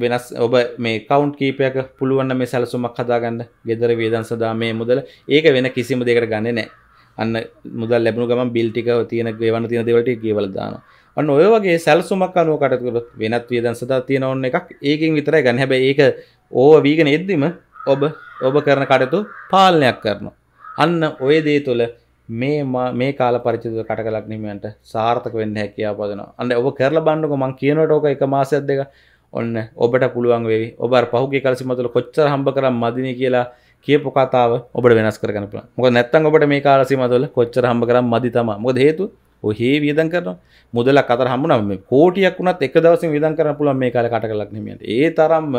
වෙනස් ඔබ මේ කවන්් කීපයක පුළුවන්න මේ සැලසුමක් හදාගන්න ගෙදර වේදන් සදා මේ මුදල ඒක වෙන කිසිම දෙකට ගන්න නෑ අන්න මුදල් ලැබුණු ගමන් බිල්ටික තියෙන ගේවන තියෙන දෙවලට ගේවල දාන අන්න ඔය වගේ සැලසුමක් අනුව කටකරත් වෙනත් වේදන් සදා තියෙන ඔන්න එකක් ඒකින් විතරයි ගන්න හැබැයි ඒක ඕව වීගෙන එද්දිම ඔබ ඔබ කරන කටයුතු පාලනයක් කරනවා අන්න ඔය දේ තුළ මේ මේ කාල පරිචිත කට කලක් නිමයන්ට සාර්ථක වෙන්න හැකියාපදනවා අන්න ඔබ කරලා බන්නක මං කියනට ඕක එක මාසයක් දෙක ඔන්න ඔබට පුළුවන් වේ ඔබ පහුගේ කලසි මතුල කොච්චර හම්බ කර මදින කියලා කියපු කතාව ඔබට වෙනස් කරගන්න පුළුවන් මොක නැත්තම් ඔබට මේ කාලසි මතුල කොච්චර හම්බ කර මදි තමයි මොකද හේතුව ඔහේ වියදම් කරනවා මුදලක් අතර හම්බුනම මේ කෝටියක් වුණත් එක දවසින් වියදම් කරන්න පුළුවන් මේ කාලේ කට කළක් නෙමෙයි ඒ තරම්ම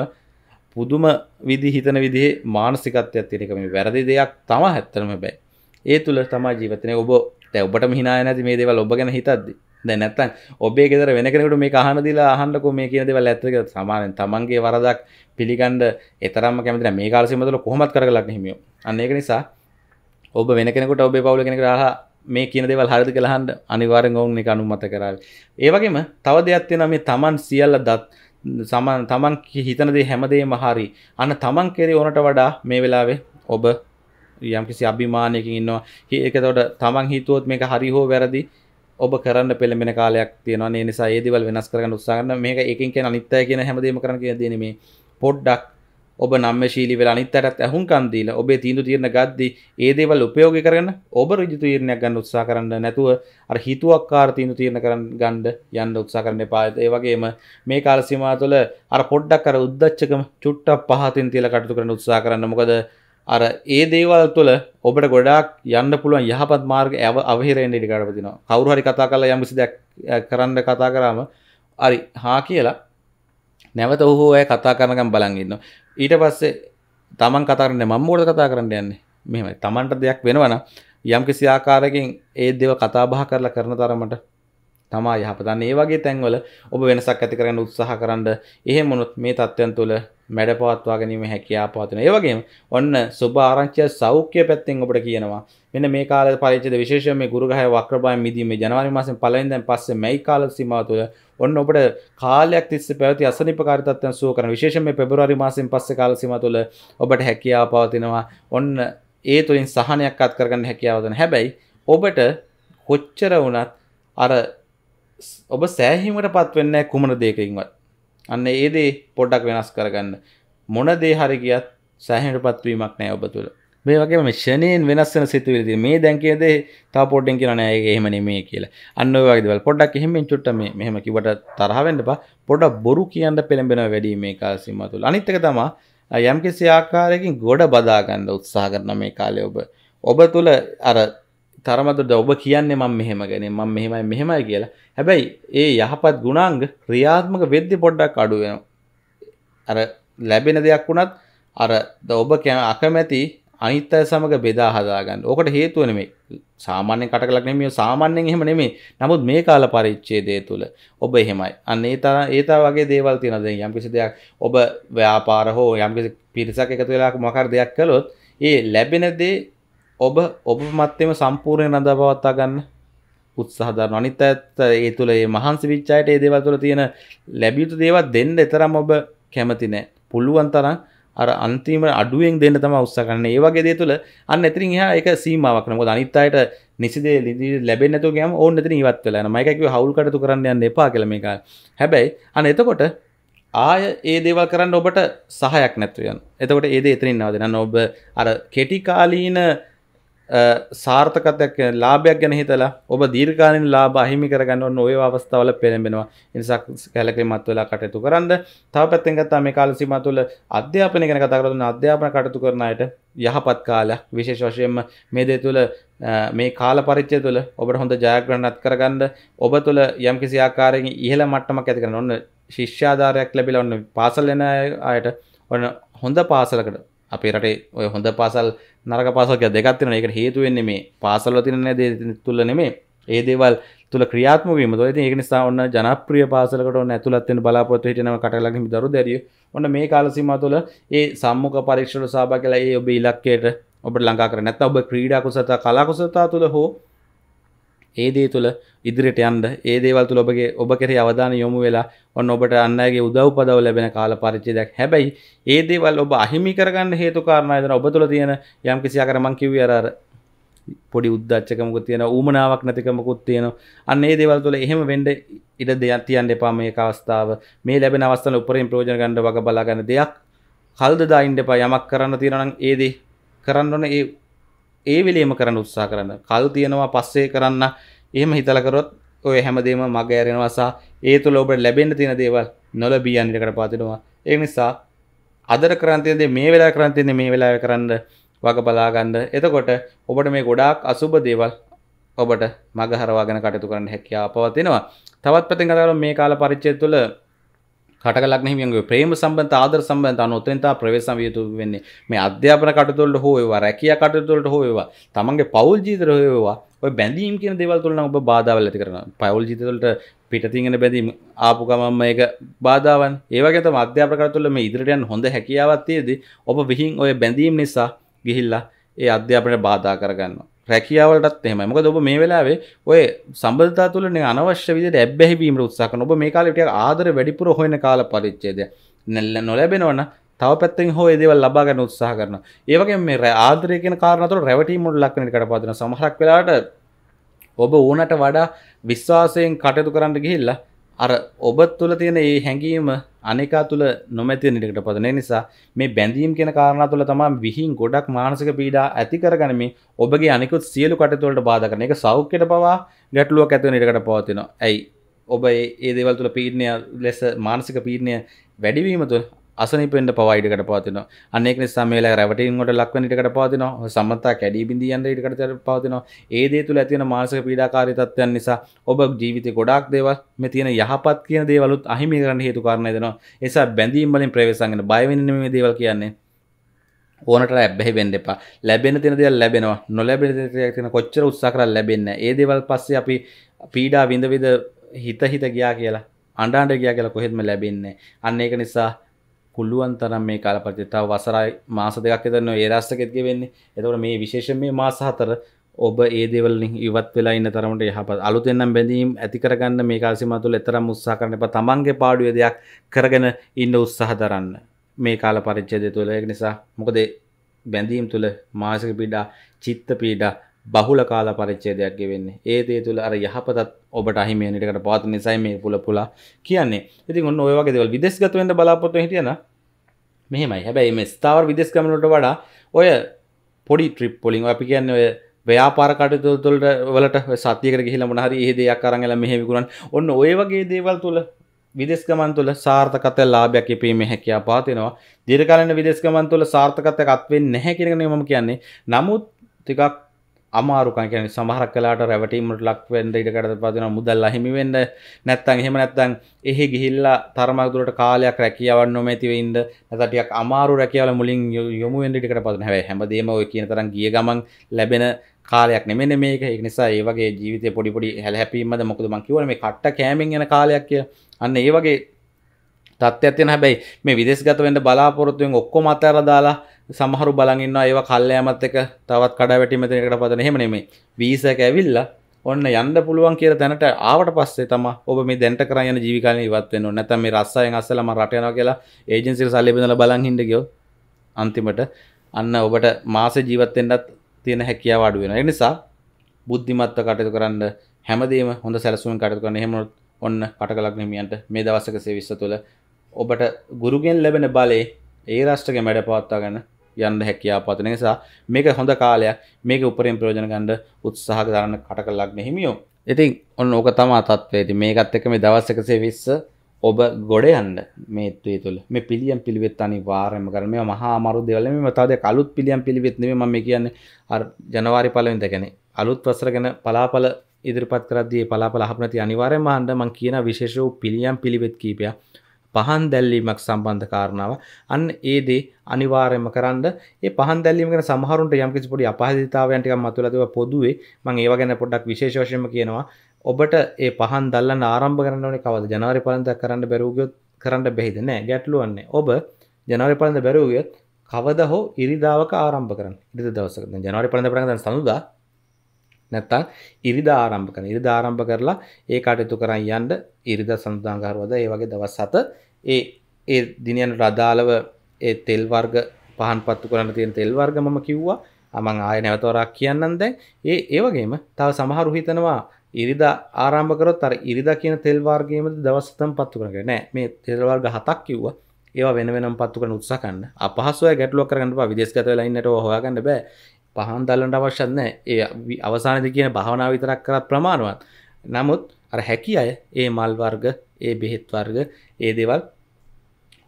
පුදුම විදි හිතන විදිහේ මානසිකත්වයක් තියෙන එක මේ වැරදි දෙයක් තමයි හැත්තරම බෑ ඒ තුල තමයි ජීවිතේ ඔබ දැන් ඔබටම hina නැති මේ දේවල් ඔබ ගැන හිතද්දී දැනැත්තන් ඔබේ ෙදර වෙනකෙනකට මේ අහන දිලා අහන්ඩකො මේ කියනදවල ඇත්තක සමානෙන් තමන්ගේ වරදක් පිළිගන්ඩ එතරම් කැමතින මේ කාලසිමතුල කොහොමත් කරලක් හිමියෝ අන්නේක නිසා ඔබ වෙනකෙනකට ඔබේ පවල කෙනෙක රහ මේ කියන දෙවල් හරිදි කළහන්ඩ අනිවාරෙන් ඔවුන් එක අනුමත කරාව ඒවගේම තව දෙයක්ත්තින මේ තමන් සියල්ල දත් සමන් තමන් හිතනදේ හැමදේ මහරි අන්න තමන් කෙරේ ඕනට වඩා මේ වෙලාවේ ඔබ යම්කිසි අභිමානයකින් ඉන්නවා ඒකතවට තමන් හිතුවොත් මේක හරි හෝ වැරදි ඔබ කරන්න පෙළඹෙන කාලයක් තියෙනවා ඒ නිසා ඒ දේවල් වෙනස් කරගන්න උත්සාහ කරන මේක එකකින් කියන අනිත්‍යය කියන හැමදේම කරන්න කියන දේ නෙමේ පොඩ්ඩක් ඔබ නම්මශීලී වෙලා අනිත්‍යයටත් ඇහුම්කන් දීලා ඔබේ තීන්දුව తీරන ගද්දි ඒ දේවල් උපයෝගී කරගෙන ඔබ ඍජු තීරණයක් ගන්න උත්සාහ කරන්න නැතුව අර හිතුවක්කාර තීන්දුව తీරන කරන් ගන්න යන්න උත්සාහ කරන්න එපා ඒ වගේම මේ කාල සීමාව තුළ අර පොඩ්ඩක් අර උද්දච්චකම චුට්ටක් පහතින් තියලා කටයුතු කරන්න උත්සාහ කරන්න මොකද අර ඒ දේවල් තුළ ඔබට ගොඩක් යන්න පුළුවන් යහපත් මාර්ග ඇව අවහිරෙන් ඉඩකඩපතිනවා කවුරු හරි කතා කරලා යම් කිසි දෙයක් කරන්න කතා කරාම හරි හා කියලා නැවත ඔහු ඔය කතා කරනකම් බලන් ඉන්නවා ඊට පස්සේ තමන් කතා කරන්නේ මම මොකටද කතා කරන්න යන්නේ මෙහෙමයි තමන්ට දෙයක් වෙනවනම් යම් කිසි ආකාරයකින් ඒ දේව කතා බහ කරලා කරන තරමට තමා යහපතන්නේ ඒ වගේ තැන්වල ඔබ වෙනසක් ඇති කරගන්න උත්සාහ කරන්න එහෙම වුණොත් මේ තත්ත්වයන් තුළ මැඩ පවත්වා ගැනීම හැකියා පවතින. ඒ වගේම ඔන්න සුභ ආරංචිය සෞඛ්‍ය පැත්තෙන් ඔබට කියනවා. මෙන්න මේ කාලේ පරිච්ඡේද විශේෂයෙන් මේ ගුරුගහය වක්‍රභාවයෙන් මිදීම මේ ජනවාරි මාසෙන් පළවෙනි දැන් පස්සේ මැයි කාල සීමාව තුළ ඔන්න ඔබට කාලයක් තිස්සේ පැවති අසනීපකාරී තත්ත්වයන් සුව කරන විශේෂයෙන් මේ පෙබරවාරි මාසෙන් පස්සේ කාල සීමාව තුළ ඔබට හැකියාව පවතිනවා. ඔන්න ඒ තුලින් සහනයක් අත් කරගන්න හැකියාව දෙන. හැබැයි ඔබට කොච්චර වුණත් අර ඔබ සෑහීමට පත්වෙන්නේ කුමන දෙයකින්වත්. අන්න ඒදේ පොඩ්ඩක් වෙනස් කරගන්න මොනදේ හරි ගියත් සෑහට පත්වීමක් නෑ ඔබ තුළ මේ වගේ මිෂණයෙන් වෙනස්සන සිතුවිලද මේ දැන්කේදේ තා පොඩ්ඩෙන් කියන නෑ එහෙමන මේ කියලා අන්න වගේදවල් පොඩක් එහෙමින් චුට්ට මේ මෙහම කිවට තරහවෙන්නට පොඩ බොරු කියන්න පෙළඹෙන වැඩී මේ කාසිම තුළ අනිත්තක තමා යම්කිසි ආකාරයකින් ගොඩ බදාගන්න උත්සාහ කරන මේ කාලය ඔබ ඔබ තුළ අර තරමතුට ඔබ කියන්නේ මම මෙහෙම ගැන මම මෙහෙමයි මෙහෙමයි කියලා හැබැයි ඒ යහපත් ගුණාංග ක්‍රියාත්මක වෙද්දි පොඩ්ඩක් අඩු වෙනවා අර ලැබෙන දෙයක් වුණත් අර ද ඔබ කියන අකමැති අනිත්‍ය සමග බෙදා හදාගන්න. ඕකට හේතුව නෙමෙයි. සාමාන්‍යයෙන් කටකලක් නෙමෙයි සාමාන්‍යයෙන් එහෙම නෙමෙයි. නමුත් මේ කාල පරිච්ඡේදය තුළ ඔබ එහෙමයි. අන්න ඒ තරම් ඒ තරම් වගේ දේවල් තියෙනවා දැන් යම්කිසි දෙයක් ඔබ ව්‍යාපාර හෝ යම්කිසි පිරිසක් එකතු වෙලා මොකක් දෙයක් කළොත් ඒ ලැබෙන දේ ඔබ ඔබ මත්තෙම සම්පූර්ණය නඳ පවත්තා ගන්න උත්සාහදරන අනිත් ඇත්ත ඒ තුළ ඒ මහන්සි විච්චායට ඒ දේවල් තුළ තියෙන ලැබියුතු දේවත් දෙන්න එතරම් ඔබ කැමති නෑ පුළුවන් තරම් අර අන්තිම අඩුවෙන් දෙන්න තම උත්සාහන්න ඒ වගේ දේ තුළ අන්න එතිරින් එහා එක සීමාවක් නමුත් අනිත් අයට නිසිදේ ලිදි ලැබෙන්නේ නැතුව ගියාම ඕන්න එතන ඉවත් වෙලා යනවා මම කිව්ව හවුල් කටයුතු කරන්න යන්න එපා කියලා මේක හැබැයි අන්න එතකොට ආය ඒ දේවල් කරන්න ඔබට සහයක් නැතුව යන එතකොට ඒ දේ එතනින් නවතිනවා ඔබ අර කෙටි කාලීන සාර්ථකතයක් ලාභයක් ගැන හිතලා ඔබ දීර්ඝාලින ලාභ අහිමි කරගන්න ඕන ඔය අවස්ථාවල පෙළඹෙනවා. ඒ නිසා කැලකෙමත් වෙලා කටයුතු කරන්න. තව පැත්තෙන් ගත්තා මේ කාල සීමා තුළ අධ්‍යාපනය ගැන කතා කරලා අධ්‍යාපන කටයුතු කරන අයට යහපත් කාලයක් විශේෂ වශයෙන්ම මේ දේ තුළ මේ කාල පරිච්ඡය තුළ ඔබට හොඳ ජයග්‍රහණත් කරගන්න ඔබ තුළ යම්කිසි ආකාරයකින් ඉහළ මට්ටමක් ඇති කරගන්න ඕන ශිෂ්‍යාධාරයක් ලැබිලා ඔන්න පාසල් යන අයට ඔන්න හොඳ පාසලකට අපේ රටේ ඔය හොඳ පාසල් නරක පාසල්ක දෙකත්තින එකට හේතුවෙන්නේ මේ පාසල්ල තිනන දේ තුල්ල නෙමේ ඒ දේවල් තුළ ක්‍රියාත්මකීම ො ඒ නිසා ඔන්න ජනප්‍රිය පාසලකට නැතුලත්වෙන බලාපොත් හිටනව කටලගම දරු දැරිය ඔන්න මේ කාලසිම තුළ ඒ සම්මුක පරීක්ෂණ සභ කලා ඒ ඔබ ඉලක්කයට ඔබ ලංකා කර නැත ඔබ ක්‍රීඩාකුසතා කලාකුසතා තුළ හෝ ඒදේ තුළ ඉදිරිට යන්ඩ ඒ දේවල් තුළ ඔබගේ ඔබ කෙරේ අවධාන යොමු වෙලා ඔන්න ඔබට අන්නගේ උදව්පදව ලැබෙන කාල පරිච්චේදයක් හැබැයි ඒ දේවල් ඔබ අහිමි කරගන්න හේතු කාරණා එතන ඔබ තුළ තියෙන යම් කිසි අකර මං කිව්වේ අර පොඩි උද්දච්චකමකුත් තියෙන ඌමනාවක් නැතිකමකුත් තියෙන අන්න ඒ දේවල් තුළ එහෙම වෙන්න ඉඩ දෙයක් තියන්න එපා මේක අවස්ථාව මේ ලැබෙන අවස්ථාවල උපරිම ප්‍රයෝජන ගන්න වග බලා ගන්න දෙයක් කල්ද දායින් එපා යමක් කරන්න තියෙනවා නම් ඒ දේ කරන්න ඕන ඒ ඒ වෙලේම කරන්න උත්සා කරන්න කල් තියෙනවා පස්සේ කරන්න එහෙම හිතලකරොත් ඔය හැමදේම මග ඇරෙනවාසා ඒ තුළ ඔබට ලැබෙන තියෙන දේවල් නොලබී අනිටකට පාතිනවා ඒ නිසා අදර කරන්තියද මේ වෙලා කරන්තියන්නේ මේ වෙලා කරන්න වග බලාගන්න එතකොට ඔබට මේ ගොඩාක් අසුබ දේවල් ඔබට මග හරවාගෙන කටයුතු කරන්න හැකියාව පවතිනවා තවත් පැතින් කතාව මේ කාල පරිච්ඡේදය තුළ කටලක් හිමියන්ගේ ප්‍රේම සම්බන්ධ ආදර සම්බන්ධ අනොතෙන්තා ප්‍රවේශම් විය යුතු වෙන්නේ මේ අධ්‍යාපන කටයුතුවලට හෝ ඒවා රැකියා කටයුතුවලට හෝ ඒවා තමන්ගේ පෞල් ජීවිතවල හෝ ඒවා ඔය බැඳීම් කියන දේවල් තුළ නම් ඔබ බාධාවල් ඇති කරනවා පෞල් ජීවිතවලට පිටතින් එන බැඳීම් ආපු ගමන් මේක බාධාවන් ඒ වගේ තමයි අධ්‍යාපන කටයුතුවල මේ ඉදිරියට යන හොඳ හැකියාවක් තියේදී ඔබ විහිං ඔය බැඳීම් නිසා ගිහිල්ලා ඒ අධ්‍යාපනයට බාධා කරගන්නවා රැකියාවලටත් එහෙම මොකද ඔබ මේ වෙලාවේ ඔය සම්බන්ධතා තුළ අනවශ්‍ය විදිහට ඇබ්බැහි වීම උත්සාහ කරන ඔබ මේ කාලේ ටිකක් ආදර වැඩිපුර හොයන කාල පරිච්ඡේදය නොලැබෙනවන තව පැත්තෙන් හෝ ඒදවල් ලබා ගැන උත්සාහ කරන ඒවගේ මේ ආදරය කියෙන කාරනතුර රැවටීමට ලක්නට කට පාදන සමහක් වෙලාට ඔබ ඕනට වඩා විශ්වාසයෙන් කටයුතු කරන්න ගිහිල්ලා අර ඔබ තුළ තියෙන ඒ හැඟීම අනෙකා තුළ නොමැති නිටකට පදන නිසා මේ බැඳීම් කියෙන කාරණ තුළ තමා විහින් ගොඩක් මානසික පීඩා ඇති කරගනමින් ඔබගේ අනිකුත් සියලු කටතුවලට බාධකන එක සෞඛ්‍යයට පවා ගැටලුවක් ඇතුව නිටකට පවතිනවා ඇයි ඔබ ඒ දේවල් තුළ පීඩනය ලෙස මානසික පීඩනය වැඩිවීම තුළ අසනිපෙන්ට පවයිඩකට පවතින අනෙක් නිසා මේලා රැවටින්ට ලක්වනිටකට පවතින සමතා කැඩී බිඳියන්ට ඉටකට පවතින ඒදේ තුළ ඇතින මාසක පීඩාකාරිතත්වයන් නිසා ඔබ ජීවිත ගොඩක් දේව මෙ තියෙන යහපත් කියන දේවලුත් අහිමි කරන්න හේතු කාරණ දෙනවා එසා බැඳීම් වලින් ප්‍රවේශන්ගෙන බයවෙනීම දේවල් කියන්නේ ඕනට ලැබෙහි වෙන්න එපා ලැබෙන තියෙන දේවල් ලැබෙනවා නොලැබෙන දේවල් තියෙන කොච්චර උත්සාහ කරලා ලැබෙන්නේ ඒ දේවල් පස්සේ අපි පීඩා විඳ විඳ හිත හිත ගියා කියලා අඬාඬ ගියා කියලා කොහෙත්ම ලැබෙන්නේ අන්න ඒක නිසා කුල්ලුවන් තරම් මේ කාලපරිච්ඡේදය තව වසරයි මාස දෙකක් විතර ඒ රාස්ත්‍රකෙත්ගේ වෙන්නේ. එතකොට මේ විශේෂයෙන් මේ මාස හතර ඔබ ඒ දේවල් ඉවත් වෙලා ඉන්න තරමට යහපත් අලුතෙන් නම් බැඳීම් ඇති කරගන්න මේ කාල සීමාව තුළ එතරම් උත්සාහ කරන්න එපා. තමන්ගේ පාඩුවේ දෙයක් කරගෙන ඉන්න උත්සාහ දරන්න. මේ කාල පරිච්ඡේදය තුළ ඒක නිසා මොකද බැඳීම් තුළ මානසික පීඩා, චිත්ත පීඩා බහුල කාල පරිච්චේදයක් ගෙවෙන්නේ ඒ දේ තුළ අර යහපතත් ඔබට අහිමේනටකට පාත නිසයි මේ පුල පුලා කියන්නේ ඉති ඔන්න ඔයවාගේ දෙවල් විදෙස්ගතවෙන්ට බලාපොත්ව හිටියන මෙහෙමයි හැබැයි මේ ස්ථාවර විදෙස්ගමනට වඩා ඔය පොඩි ට්‍රිප් පොලින් අපි කියන්න ඔය ්‍යාපාරකට තුළට වලට සතියකට ගහිල මොනහරි ඒ දෙයක් කරගල මෙහෙවිකුරන් ඔන්න ඔය වගේ දේවල් තුළ විදෙස්ගමන් තුළ සාර්ථකත ලාභයක් ඉපීම හැකයා පාතිනවා දිරකාලන විදෙස්ගමන් තුළ සාර්ථකතයක් අත්වෙන් නැහැ කිරගෙන මම කියන්නේ නමුත් තිකක් අමාරුකම් කියන්නේ සමහරක් වෙලාවට රැවටීමට ලක් වෙන්න ඉඩකඩ පදිනවා මුදල් අහිමි වෙන්න නැත්නම් එහෙම නැත්නම් එහි ගිහිල්ලා තරමක් දුරට කාලයක් රැකියාවක් නොමැති වෙන්න නැත්නම් ටිකක් අමාරු රැකියාවල මුලින් යොමු වෙන්න ඉඩකඩ පදිනවා හැබැයි හැමදේම ඔය කියන තරම් ගිය ගමන් ලැබෙන කාලයක් නෙමෙයි මේක ඒක නිසා ඒ වගේ ජීවිතේ පොඩි පොඩි හැලහැපීම්මද මොකද මම කියවනේ මේ කට්ට කෑමෙන් යන කාලයක් කිය අන්න ඒ වගේ තත්ත්වයක් තියෙන හැබැයි මේ විදේශගත වෙන්න බලාපොරොත්තු වෙන ඔක්කොම අතහැරලා දාලා සමහරු බලගන්න ඒව කල්ලෑමත් එක තවත් කඩ වැටිමතිනකට පදන හෙමනෙමේ වීසක ඇවිල්ල ඔන්න යන්න පුළුවන් කිය තැනට ආවට පස්සේ තම ඔබ මේ දැන්ට කරයන ජීවිකාල ඉවත්වෙන නැතම මේ රස්සයෙන් අස්සලම රටයන කියලා ඒජන්සිල් සල්ලිබඳල බලන් හිටගියෝ අන්තිමට අන්න ඔබට මාස ජීවත්තෙන්ටත් තියෙන හැකියා වඩුවෙන නිසා බුද්ධිමත්ව කටයතු කරන්න හැමදීම හොඳ සැලසුම් කටයුතු කරන එහෙමොත් ඔන්න කටකලක් හිමියන්ට මේ දවසක සේවිස්ස තුළ ඔබට ගුරුගෙන් ලැබෙන බලේ ඒ රාෂ්ට්‍රගේ මැඩ පවත්වා ගන්න යන්න හැකියාපතන නිසා මේක හොඳ කාලයක් මේක උපරින් ප්‍රයෝජන ගන්න උත්සාහ කරන්න කට කළක් මෙහිමියෝ. ඉතින් ඔන්න ඕක තමයි තත්ත්වය. ඉතින් මේකත් එක්ක මේ දවස් 120 ඔබ ගොඩ යන්න මේත්වේ තුළ මේ පිළියම් පිළිවෙත් අනිවාර්යයෙන්ම කරන්න මේවා මහා අමාරු දේවල් නෙමෙයි මම තාදේ අලුත් පිළියම් පිළිවෙත් නෙමෙයි මම කියන්නේ අර ජනවාරි පළවෙනිද කියන්නේ අලුත් වසර ගැන පලාපල ඉදිරිපත් කරද්දී මේ පලාපල අහපු නැති අනිවාර්යයෙන්ම අහන්න මම කියන විශේෂ වූ පිළියම් පිළිවෙත් කීපයක් පහන් දැල්ලීමක් සම්බන්ධ කාරණාව අන්න ඒ දේ අනිවාර්යම කරන්න ඒ පහන් දැල්ලීම ගැන සමහරුන්ට යම්කිසි පොඩි අපහසුතාවයන් ටිකක් මතුවලා තියෙනවා පොදුවේ මම ඒව ගැන පොඩ්ඩක් විශේෂ වශයෙන්ම කියනවා ඔබට ඒ පහන් දැල්ලන්න ආරම්භ කරන්න ඕනේ කවද ජනවාරි පළඳක් කරන්න බැරුව ගියොත් කරන්න බැහැද නෑ ගැටලුවන්නේ ඔබ ජනවාරි පළඳ බැරුව ගියොත් කවද හෝ ඉරිදාවක ආරම්භ කරන්න ඉරිදා දවසක දැන් ජනවාරි පළඳ පටන් ගන්න සඳුදා නැත්තං ඉරිද ආරම්භ කන ඉරිද ආරම්භ කරලා ඒ කටයුතු කරන්න යන්ඩ ඉරිද සඳදාංගාරුවද ඒ වගේ දවස් සත ඒ ඒ දිනයන් රදාලව ඒ තෙල් වර්ග පහන් පත්තු කරන්න තියෙන තෙල් වර්ග මම කිව්වා අමං ආය නැවතවරක් කියන්නන් දැන් ඒ ඒවගේම තව සමහරු හිතනවා ඉරිද ආරම්භකරොත් අර ඉරිද කියන තෙල්වාර්ගේම දවස්සතම් පත්තු කරග නෑ මේ තෙල්වර්ග හතක් කිව්ව ඒවා වෙන වෙනම් පත්තු කන උත්සකන්න අපහසුව ගැටලුව කරන්න විදේශගත වෙලන්නට හොයාගන්න බෑ පහන් දල්ලට අවශ්‍යන්න ඒ අවසානද කියන භාවනා විතරක් කරත් ප්‍රමාණුවන් නමුත් අර හැකි අය ඒ මල් වර්ග ඒ බෙහෙත් වර්ග ඒ දෙවල්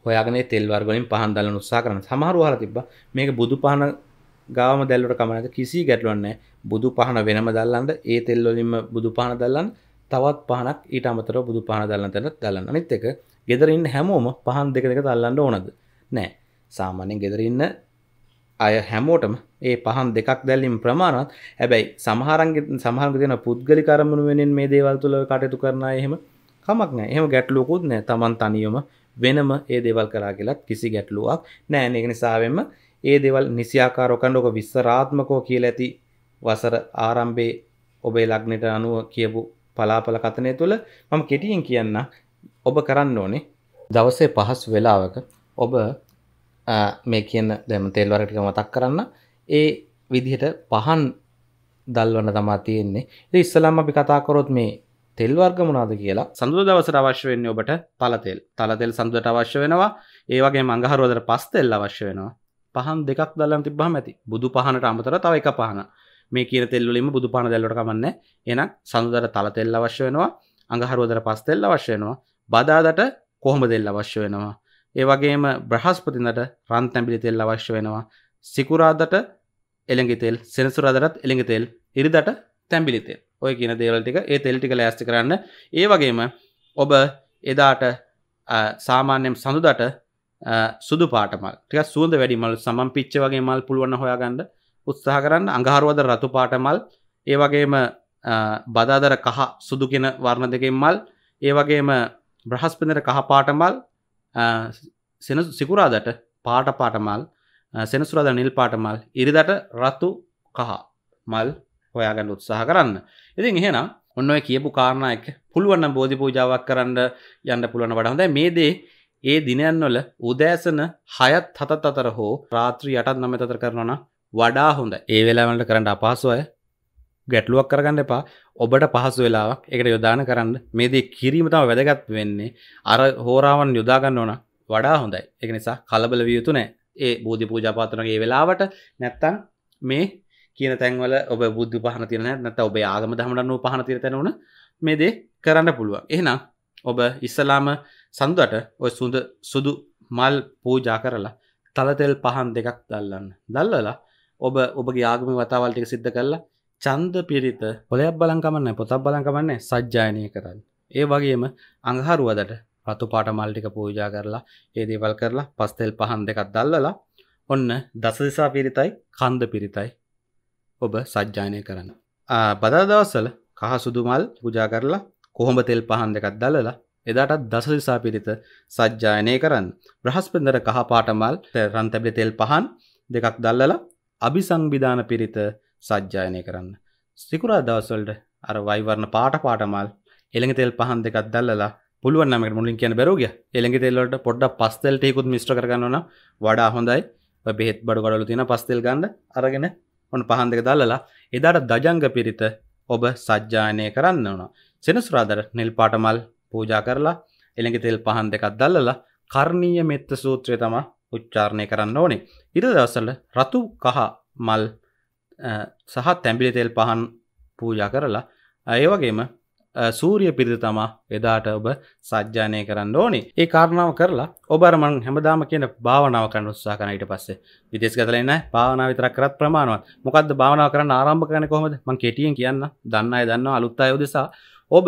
ඔයාගන තෙල් වර්ගලින් පහන් දල්ලන උත්සා කරන සමහරුවහර තිබ මේක බුදු පහන ගාම දැල්ලට කමනද කිසි ගැටලුවන්න බුදු පහන වෙනම දල්ලන්ට ඒ තෙල්ලොලින්ම බුදු පහන දල්ලන් තවත් පහනක් ඊට අමතර බුදු පහන දල්ලන් තැන දල්ලන්න අනිත් එක ගෙදරන්න හැමෝම පහන් දෙක දෙක දල්ලන්න ඕනද නෑ සාමාන්‍යෙන් ගෙදරන්න අය හැමෝටම ඒ පහන් දෙකක් දැල්ලින් ප්‍රමාණත් හැබැයි සමහරන්ගේ සමහරග තියෙන පුද්ගලි කරමුණ වෙනෙන් මේ දේවල් තුළ කටයුතු කරන එහෙම කමක් නෑ එහෙම ගැටලුවකුත් නෑ තමන් තනියම වෙනම ඒ දේවල් කරා කියලත් කිසි ගැටලුවක් නෑ ඒක නිසාවෙන්ම ඒ දේවල් නිසියාකාරොකණ්ඩෝක විස්සරාත්මකෝ කියල ඇති වසර ආරම්භේ ඔබේ ලග්නට අනුව කියපු පලාපල කතනය තුළ මම කෙටියෙන් කියන්න ඔබ කරන්න ඕනේ දවසේ පහස් වෙලාවක ඔබ මේ කියන දැම තෙල්වරටික මතක් කරන්න ඒ විදිහට පහන් දල්වන තමා තියෙන්නේ ඒ ඉස්සලම් අපි කතාකොරොත් මේ තෙල්වර්ග මුණද කියලා සඳු දවසට අවශ්‍ය වෙන්නේ ඔබට තලතෙල් තලතෙල් සඳුවට අවශ්‍ය වෙනවා ඒවගේ මඟහරුවදර පස් තෙල් අවශ්‍ය වෙනවා පහන් දෙකක් දල්ලම් තිබ්බා ඇති බුදු පහනට අමතර තව එක පහන මේ කියන තෙල්ලුලින්ම බුදු පහන දැල්ලට කමන්න එනම් සඳුදර තලතෙල් අවශ්‍ය වෙනවා අඟහරුවදර පස් තෙල් අවශ්‍ය වෙනවා බදාදට කොහොම දෙල් අවශ්‍ය වෙනවා ඒවගේම බ්‍රහස්පතිනට රන් තැබිලි තෙල් අවශ්‍ය වෙනවා සිකුරාදට එළඟිතෙල් සෙනසුරාදරත් එළඟිතෙල් ඉරිදට තැම්බිලිතෙල් ඔය කියන දේවල්ටික ඒ තෙල්ටික ලෑස්ති කරන්න ඒවගේම ඔබ එදාට සාමාන්‍යයෙන් සඳුදට සුදු පාටමල් ටික සුවඳ වැඩිමල් සමන් පිච්ච වගේ මල් පුළුවන් හොයාගන්න උත්සාහ කරන්න අඟහරුවද රතු පාටමල් ඒවගේම බදාදර කහ සුදු කියෙන වර්ණ දෙකෙන් මල් ඒවගේම බ්‍රහස්පිනර කහ පාටමල් සෙන සිකුරාදට පාට පාටමල් සෙනසුරාද නිල් පාටමල් ඉරිදට රතු කහ මල් හොයාගන්න උත්සාහ කරන්න ඉතින් එහෙනම් ඔන්න ඔය කියපු කාරණයක පුළුවන්න බෝධි පූජාවක් කරන්න යන්න පුළුවන වඩහොඳ මේ දේ ඒ දිනයන්වල උදෑසන හයත් හතත් අතර හෝ රාත්‍රී යටත් නම තතර කරනවන වඩා හොඳ ඒ වෙලාවලට කරන්න අපහසුවය ගැටලුවක් කරගන්න එපා ඔබට පහසු වෙලාවක් එකට යොදාන කරන්න මේදේ කිරීම තම වැදගත් වෙන්නේ අර හෝරාවන් යොදාගන්න ඕන වඩා හොඳයි එක නිසා කලබල වියයුතු නෑ ඒ බෝධි පූජාපාතනගේ වෙලාවට නැත්තං මේ කියන තැන්වල ඔබ බුද්ධ පහන තිරන නැත ඔබ ආගම දහමටන්නු පහන තිර තැනවන මේ දේ කරන්න පුළුවන් එහෙනම් ඔබ ඉස්සලාම සඳුවට ඔය සුඳ සුදු මල් පූජා කරලා තලතෙල් පහන් දෙකක් දල්ලන්න දල්ලලා ඔබ ඔබගේ ආගම වතාවල්ටික සිද්ධ කරලා චන්ද පිරිත පොලයක් බලංකමන්න පොතක් බලංකමන්නේ සජ්ජායනය කරන්න. ඒ වගේම අඟහරුවදට රතු පාට මල්ටික පූජා කරලා ඒ දේවල් කරලා පස්තෙල් පහන් දෙකක් දල්ලලා ඔන්න දසදිසා පිරිතයි කන්ද පිරිතයි ඔබ සජ්ජානය කරන්න. බදාදවස්සල කහ සුදුමල් පූජා කරලා කොහොඹ තෙල් පහන් දෙකක් දල්ලලා එදාටත් දසදිසා පිරිත සජ්ජායනය කරන්න. බ්‍රහස්පෙන්දර කහ පාටමල් රන්තැබි තෙල් පහන් දෙකක් දල්ලලා අභිසංවිධාන පිරිත සජ්ජායනය කරන්න. සිකුරා දවස්වලට අර වයිවරණ පාට පාටමල් එළඟ තෙල් පහන් දෙකක් දැල්ලලා පුළුවන් නම් ඒකට මුලින් කියන බැරුව ගියා. එළඟ තෙල් වලට පොඩ්ඩක් පස් තෙල් ටිකකුත් මිශ්‍ර කරගන්න ඕන වඩා හොඳයි. ඔය බෙහෙත් බඩු කඩවල තියෙන පස් තෙල් ගන්න අරගෙන ඔන්න පහන් දෙක දැල්ලලා එදාට දජංග පිරිත ඔබ සජ්ජායනය කරන්න ඕන. සෙනසුරාදා නිල් පාටමල් පූජා කරලා එළඟ තෙල් පහන් දෙකක් දැල්ලලා කර්ණීය මෙත්ත සූත්‍රය තමයි උච්චාරණය කරන්න ඕනේ. ඉර දවසල රතු කහ මල් සහ තැඹිලි තෙල් පහන් පූජා කරලා ඒ වගේම සූරිය පිරිත තමා එදාට ඔබ සජ්ජානය කරන්න ඕනේ ඒ කාරණාව කරලා ඔබරමන් හැමදාම කියන භාවනාව කරන්න උත්සා කරන ඊට පස්සේ විදේශ ගතලා ඉන්න භාවනාව විතරක් කරත් ප්‍රමාණවත් මොකද්ද භාවනාව කරන්න ආරම්භ කරන්නේ කොහොමද මම කෙටියෙන් කියන්න දන්න අය දන්නවා අලුත් අය උදෙසා ඔබ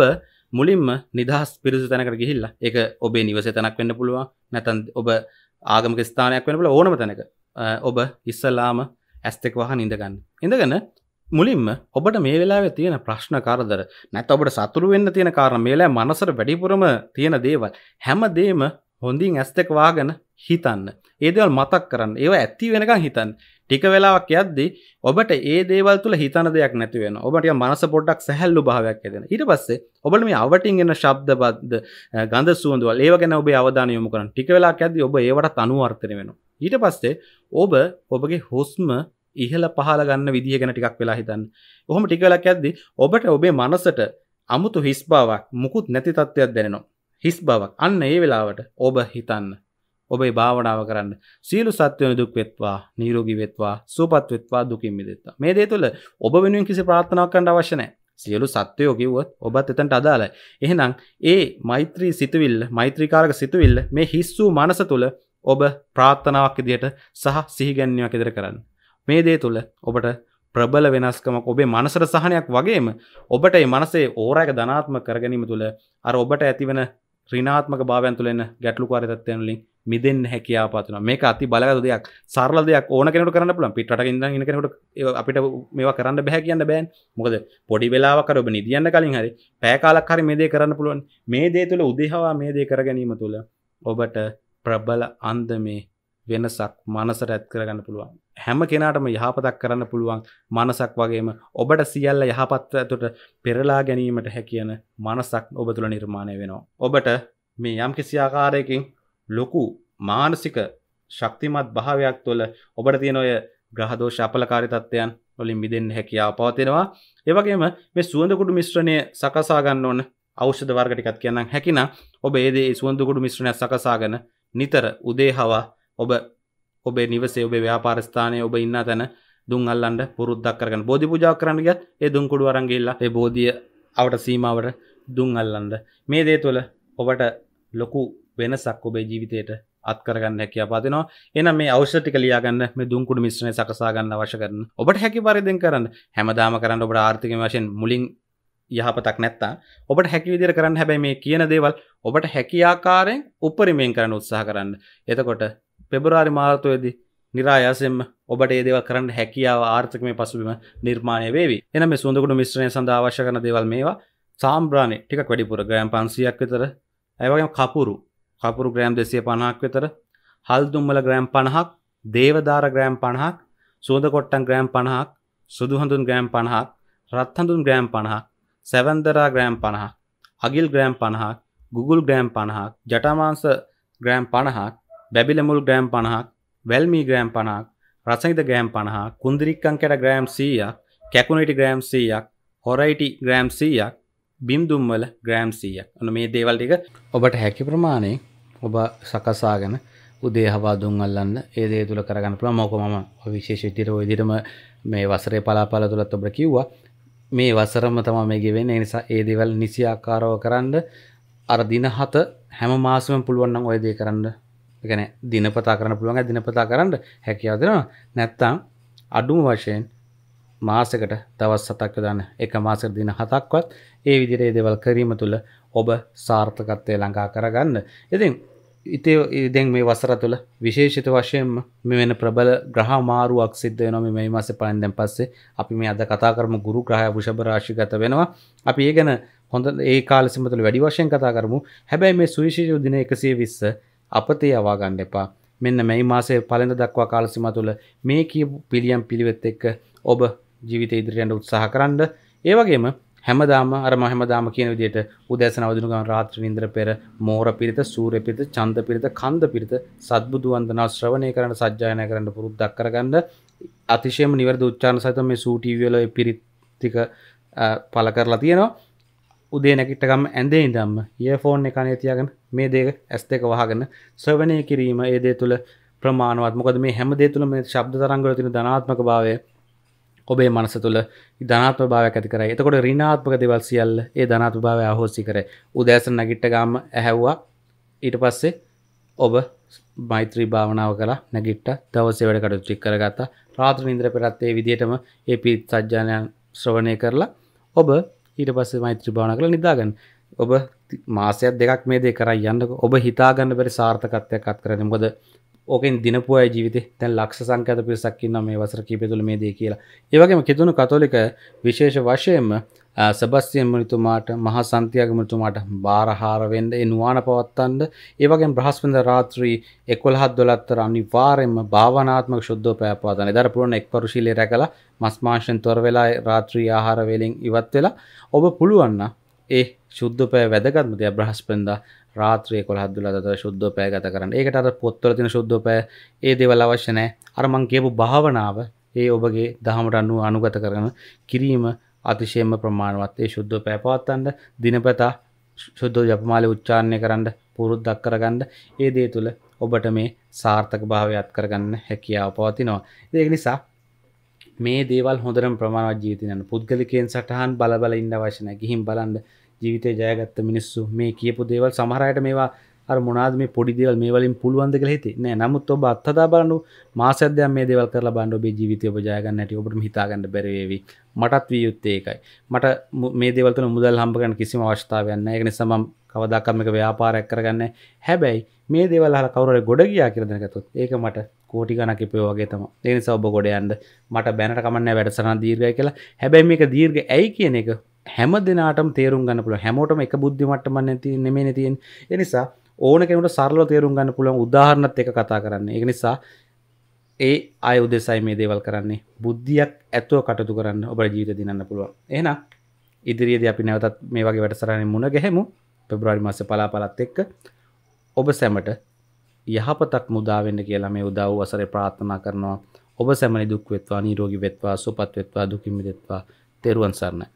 මුලින්ම නිදහස් පිරිසු තැනකට ගිහිල්ලා ඒක ඔබේ නිවසේ තැනක් වෙන්න පුළුවන් නැත්නම් ඔබ ආගමික ස්ථානයක් වෙන්න පුළුවන් ඕනම තැනක ඔබ ඉස්සලාම ඇස්තෙක් වහ ඉඳගන්න ඉඳගන්න මුලින්ම ඔබට මේ වෙලා තියෙන ප්‍රශ්න කාරදර නැත ඔබට සතුරු වෙන්න තියෙන කාරණ මේලා මනසර වැඩිපුරම තියෙන දේවල් හැමදේම හොඳින් ඇස්තෙක් වාගෙන හිතන්න ඒදවල් මතක් කරන්න ඒව ඇත්ති වෙනකම් හිතන් ටික වෙලාවක් යද්දී ඔබට ඒ දේවල් තුළ හිතන දෙයක් නැති වෙන ඔබට මනස පොඩ්ඩක් සැහැල්ලු භාවයක් ඇදෙන ඊට පස්සේ ඔබට මේ අවටින් එන ශබ්ද බද්ද ගඳ සුවඳවල් ඒව ගැන ඔබේ අවධානය යොමු කරන්න ටික වෙලාවක් යද්දී ඔබ ඒවට අනුවර්තනය වෙනවා ඊට පස්සේ ඔබ ඔබගේ හුස්ම ඉහල පහල ගන්න විදිහ ගැන ටිකක් වෙලා හිතන්න ඔහොම ටිකලක් ඇද්දි ඔබට ඔබේ මනසට අමුතු හිස් බාවක් මුකුත් නැති තත්ත්වයක් දැනෙනවා හිස් බවක් අන්න ඒ වෙලාවට ඔබ හිතන්න ඔබේ භාවනාව කරන්න සියලු සත්වයන දුක් වෙත්වා නීරෝගී වෙත්වා සුවපත් වෙත්වා දුකින් මිදෙත්වා මේ දේ තුළ ඔබ වෙනුවෙන් කිසි ප්‍රාර්ථනාවක් කරන්න අවශ්‍ය නැහැ සියලු සත්වයෝ කිව්වොත් ඔබත් එතනට අදාළයි එහෙනම් ඒ මෛත්‍රී සිතුවිල්ල මෛත්‍රීකාරක සිතුවිල්ල මේ හිස් වූ මනස තුළ ඔබ ප්‍රාත්ථනාවක් ඉදියට සහ සිහිගැන්වයක් ඉදිර කරන්න. මේ දේ තුළ ඔබට ප්‍රබල වෙනස්කමක් ඔබේ මනසට සහනයක් වගේම ඔබට මනසේ ඕරයක ධනාත්ම කරගැනීම තුළ අර ඔබට ඇතිවන රිනාත්මක භාවයන් තුළ එන ගැටලුකාරීතත්වයන්ලින් මිදෙන් හැකියාපත්න මේක අති බලගත දෙයක් සරල දෙයක් ඕන කෙනට කරන්න පුළන් පිට ඉද ඉ කෙනට අපිට මේවා කරන්න බැහැ කියන්න බෑන් මොකද පොඩි වෙලාවකර ඔබ නිදියන්න කලින් හරි පෑකාලක් හරි මේ දේ කරන්න පුළුවන් මේ දේ තුළ උදහවා මේ දේ කර ගැනීම තුළ ඔබට ප්‍රබල අන්දමේ වෙනසක් මනසට ඇත් කරගන්න පුළුවන්. හැම කෙනාටම යහපතක් කරන්න පුළුවන් මනසක් වගේම ඔබට සියල්ල යහපත්ව ඇතුට පෙරලා ගැනීමට හැකියන මනසක් ඔබ තුළ නිර්මාණය වෙනවා. ඔබට මේ යම් කිසිආකාරයකින් ලොකු මානසික ශක්තිමත් භාවයක් තුළ ඔබට තියෙන ඔය ග්‍රහදෝෂ අපලකාරී තත්ත්වයන් වලින් මිදෙන්න හැකියාව පවතිනවා. ඒ වගේම මේ සුවඳ මිශ්‍රණය සකසා ගන්න ඕන ෞෂධ වර්ග ටිකක් කියන්නම්. හැකිනම් ඔබ ඒ දේ සුවඳ කුඩු මිශ්‍රණයක් සකසාගෙන නිතර උදේ හවා ඔබ ඔබේ නිවසේ ඔබේ ව්‍යාපාරස්ථානය ඔබ ඉන්න තැන දුන් අල්ලන්ට පුරුද්දක් කරගන්න බෝධි පූජා කරන්න ගියත් ඒ දුන් කුඩු අරන් ගිහිල්ලා ඒ බෝධිය අවට සීමාවට දුන් අල්ලන්න මේ දේ තුළ ඔබට ලොකු වෙනසක් ඔබේ ජීවිතයට අත් කරගන්න හැකිය පාතිනවා එනම් මේ අවශ්‍ය ටික ලියා ගන්න මේ දුන් කුඩු මිශ්‍රණය සකසා ගන්න අවශ්‍ය කරන ඔබට හැකි පරිදෙන් කරන්න හැමදාම කරන්න ඔබට ආර්ථික වශයෙන් මුලින් යහපතක් නැත්තා ඔබට හැකි විදිර කරන්න හැබැයි මේ කියන දේවල් ඔබට හැකියාකාරයෙන් උපරිමයෙන් කරන්න උත්සාහ කරන්න එතකොට පෙබරාරි මාර්තයේදී නිරායාසෙන්ම ඔබට ඒදව කරන්න හැකියාව ආර්ථකමය පසුබිම නිර්මාණය වේවි එන මේ සුඳකුට මිශ්‍රණය සඳහා අවශ්‍ය කරන දේවල් මේවා සාම්බ්‍රාණය ටිකක් වැඩිපුර ග්‍රෑම් පන්සියක් විතර ඇවගේ කපුරු කපුරු ග්‍රෑම් දෙසිය පණහක් විතර හල්දුම්මල ග්‍රෑම් පණහක් දේවධාර ග්‍රෑම් පණහක් සුවඳ කොට්ටන් ග්‍රෑම් පණහක් සුදුහඳුන් ග්‍රෑම් පණහක් රත්හඳුන් ග්‍රෑම් පණහක් සැවන්දරා ග්‍රෑම් පණහක් අගිල් ග්‍රෑම් පණහක් Google ග්‍රෑම් පණහක් ජටමාංස ග්‍රෑම් පණහක් බැබිලමුල් ග්‍රෑම් පණහක් වැල්මී ග්‍රෑම් පණහක් රසහිත ග්‍රෑම් පණහා කුන්දිරික්කං කැට ග්‍රෑම් සීයක් කැකුණටි ග්‍රෑම් සීයක් හොරයිටි ග්‍රෑම් සීයක් බිම්දුම්වල ග්‍රෑම් සීයක් අන මේ දේවල් ටික ඔබට හැකි ප්‍රමාණය ඔබ සකසාගෙන උදේ හවා දුන් අල්ලන්න ඒ දේ තුළ කරගන්න පුළුවන් මොකම විශේෂ විදිහට ওই විදිහටම මේ වසරේ පලාපල තුලත් ඔබට කිව්වා මේ වසරම තම මේ ගෙවෙන නිසා ඒ දෙවල් නිසි ආකාරව කරන්න අර දින හත හැම මාසම පුළුවන්නම් ඔය දේ කරන්න ගැන දිනපතා කරන්න පුළුවන් දිනපතා කරන්න හැකියාව දෙනවා නැත්තම් අඩුම වශයෙන් මාසකට දවස් සතක් යොදන්න එක මාසෙක දින හතක්වත් ඒ විදිහට ඒ දේවල් කිරීම තුළ ඔබ සාර්ථකත්වයේ ළඟා කරගන්න. ඉතින් ඉතය ඉදැන් මේ වසර තුළ විශේෂිත වශයෙන්ම මෙවැන ප්‍රබල ග්‍රහ මාරුවක් සිද්ධ වෙනොම මේ මස පයන්දැන් පස්සේ අපි මේ අද කතා කරම ගුරු ග්‍රහය වෘෂභරාශිගත වෙනවා අපි ඒ ගැන හොඳ ඒ කාල සිමතුළ වැඩි වශයෙන් කතා කරමු හැබැයි මේ සුවිශේෂ දින එකසේ විස්ස අපතේ අවාගන්න එපා මෙන්න මේ මාසේ පලඳ දක්වා කාලසිම තුළ මේ කිය පිළියම් පිළිවෙත් එක්ක ඔබ ජීවිත ඉදිරියට උත්සාහ කරන්න ඒවගේම හැමදාම අර මහැමදාම කියන විදිහට උදෑසන අවදිනු ගමන් රාත්‍රී නින්දර පෙර මෝර පිරිත සූර්ය පිරිත චන්ද පිරිත කන්ද පිරිත සත්බුදු වන්දනා ශ්‍රවණය කරන්න සජ්ජායනා කරන්න පුරුද්දක් කරගන්න අතිශයම නිවැරදි උච්චාරණ සහිතව මේ සූ ටීවී වල පිරිත් ටික පළ කරලා තියෙනවා උදේ නැගිටගම ඇඳේ ඉඳම්ම ඒෆෝන් එක අනේ තියාගෙන මේ දේ ඇස් දෙක වහගෙන ශ්‍රවණය කිරීම ඒ දේ තුළ ප්‍රමාණවත් මොකද මේ හැම දේ තුළ මේ ශබ්ද තරංග වල තියෙන ධනාත්මක භාවය ඔබේ මනස තුළ ධනාත්ම භාවයක් ඇති කරයි එතකොට රිනාත්මක දෙවල් සියල්ල ඒ ධනාත්ම භාවය අහෝසි කර උදෑසන නැගිට්ට ගාම ඇහැව්වා ඊට පස්සේ ඔබ මෛත්‍රී භාවනාව කලා නැගිට්ට දවසේ වැඩ කටු ටික් කරගත්තා රාත්‍ර නින්ද්‍ර පෙරත් ඒ විදිහටම ඒ පිත් සජ්ජානයන් ශ්‍රවණය කරලා ඔබ ඊට පස්සේ මෛත්‍රී භාවනා කරලා නිදාගන්න ඔබ මාසයක් දෙකක් මේ දේ කරා යන්නක ඔබ හිතාගන්න බැරි සාර්ථකත්වයක් අත් කරන මොකද ඕකෙන් දිනපුය ජීවිත තැන් ලක්ෂ සංකත පිරිසක්කින්න මේ වසර කීපතුළ මේ දේ කියලා ඒවගේම කිතුුණු කතෝලික විශේෂ වශයෙන්ම සබස්යම් මනිතුමාට මහා සන්තියගමතුමාට බාරහාරවෙන්ඩ එනවාන පවත්තන්ඩ ඒවගේ බ්‍රහස්පඳ රාත්‍රී එකොල් හත් දොලත්තර අනිවාරෙන්ම භාවනාත්ම ශුද්ධ පැපවාතන දර පුරන එක් පරුශීලය රැකල මස්මාශයෙන් තොර වෙලා රාත්‍රී ආහාරවෙලින් ඉවත් වෙලා ඔබ පුළුවන්න ඒ ශුද්ධපය වැදගත්මතිය බ්‍රහස්පෙන්ද රාත්‍රය කො හදදුලද ශුද්ධපය ගත කරන්න ඒකට අර පොත්තර තින ශුද්ධපය ඒ දෙවල් අවශ්‍යනෑ අරමං කියපු භාවනාව ඒ ඔබගේ දහමට අනුව අනුගත කරන කිරීම අතිශයම ප්‍රමාණවත් ඒ ශුද්ධ පැපවත්තන්ට දිනපතා ශුද්ධ ජපමාල උච්චාරණය කරන්න පුරුද්දක් කරගන්න ඒ දේ තුළ ඔබට මේ සාර්ථක භාවයත් කරගන්න හැකියාව පවතිනවා ඒක නිසා මේ දේවල් හොඳරම් ප්‍රමාණවත් ජීවිතයන පුද්ගලිකයෙන් සටහන් බලබල ඉන්න වශන ගිහිම් බලන්ඩ ජීවිතය ජයගත්ත මිනිස්සු මේ කියපු දේවල් සමහරයට මේවා අර මොනාද මේ පොඩි දේවල් මේ වලින් පුළුවන්ද කියලා හිතේ නෑ නමුත් ඔබ අත්හදා බලනු මාසයක් දැන් මේ දේවල් කරලා බලන්න ඔබේ ජීවිතය ඔබ ජය ගන්න හැටි ඔබට හිතා ගන්න බැරි වේවි මටත් විය යුත්තේ ඒකයි මට මේ දේවල් තුළ මුදල් හම්බ කරන්න කිසිම අවස්ථාවක් නෑ ඒක නිසා මම කවදාකම එක ව්‍යාපාරයක් කරගන්න හැබැයි මේ දේවල් අහලා කවුරුහරි ගොඩ ගියා කියලා දැනගත්තොත් ඒක මට කෝටි ගණක් ඉපේ වගේ තමයි. ඒ නිසා ඔබ ගොඩ යන්න මට බැනට කමන්නේ වැඩසටහන දීර්ඝයි කියලා. හැබැයි මේක දීර්ඝ ඇයි කියන එක හැම දෙනාටම තේරුම් ගන්න පුළුවන් හැමෝටම එක බුද්ධිමට්ටම නැති නෙමෙයි තියෙන. ඒ නිසා ඕන කෙනෙකුට සරලව තේරුම් ගන්න පුළුවන් උදාහරණත් එක කතා කරන්න. ඒක නිසා ඒ අය උදෙසයි මේ දේවල් කරන්නේ. බුද්ධියක් ඇතුව කටයුතු කරන්න ඔබේ ජීවිතය දිනන්න පුළුවන්. එහෙනම් ඉදිරියේදී අපි නැවතත් මේ වගේ වැඩසටහනින් මුණ ගැහෙමු. පෙබ්‍රවාරි මාසේ පලාපලත් එක්ක ඔබ සැමට යහපතක් මුදාවෙන්න කියලා මේ උදව් වසරේ ප්‍රාර්ථනා කරනවා. ඔබ සැමනි දුක් වෙත්වා, නිරෝගී වෙත්වා, සුවපත් වෙත්වා, දුකින් මිදෙත්වා. තෙරුවන් සරණයි.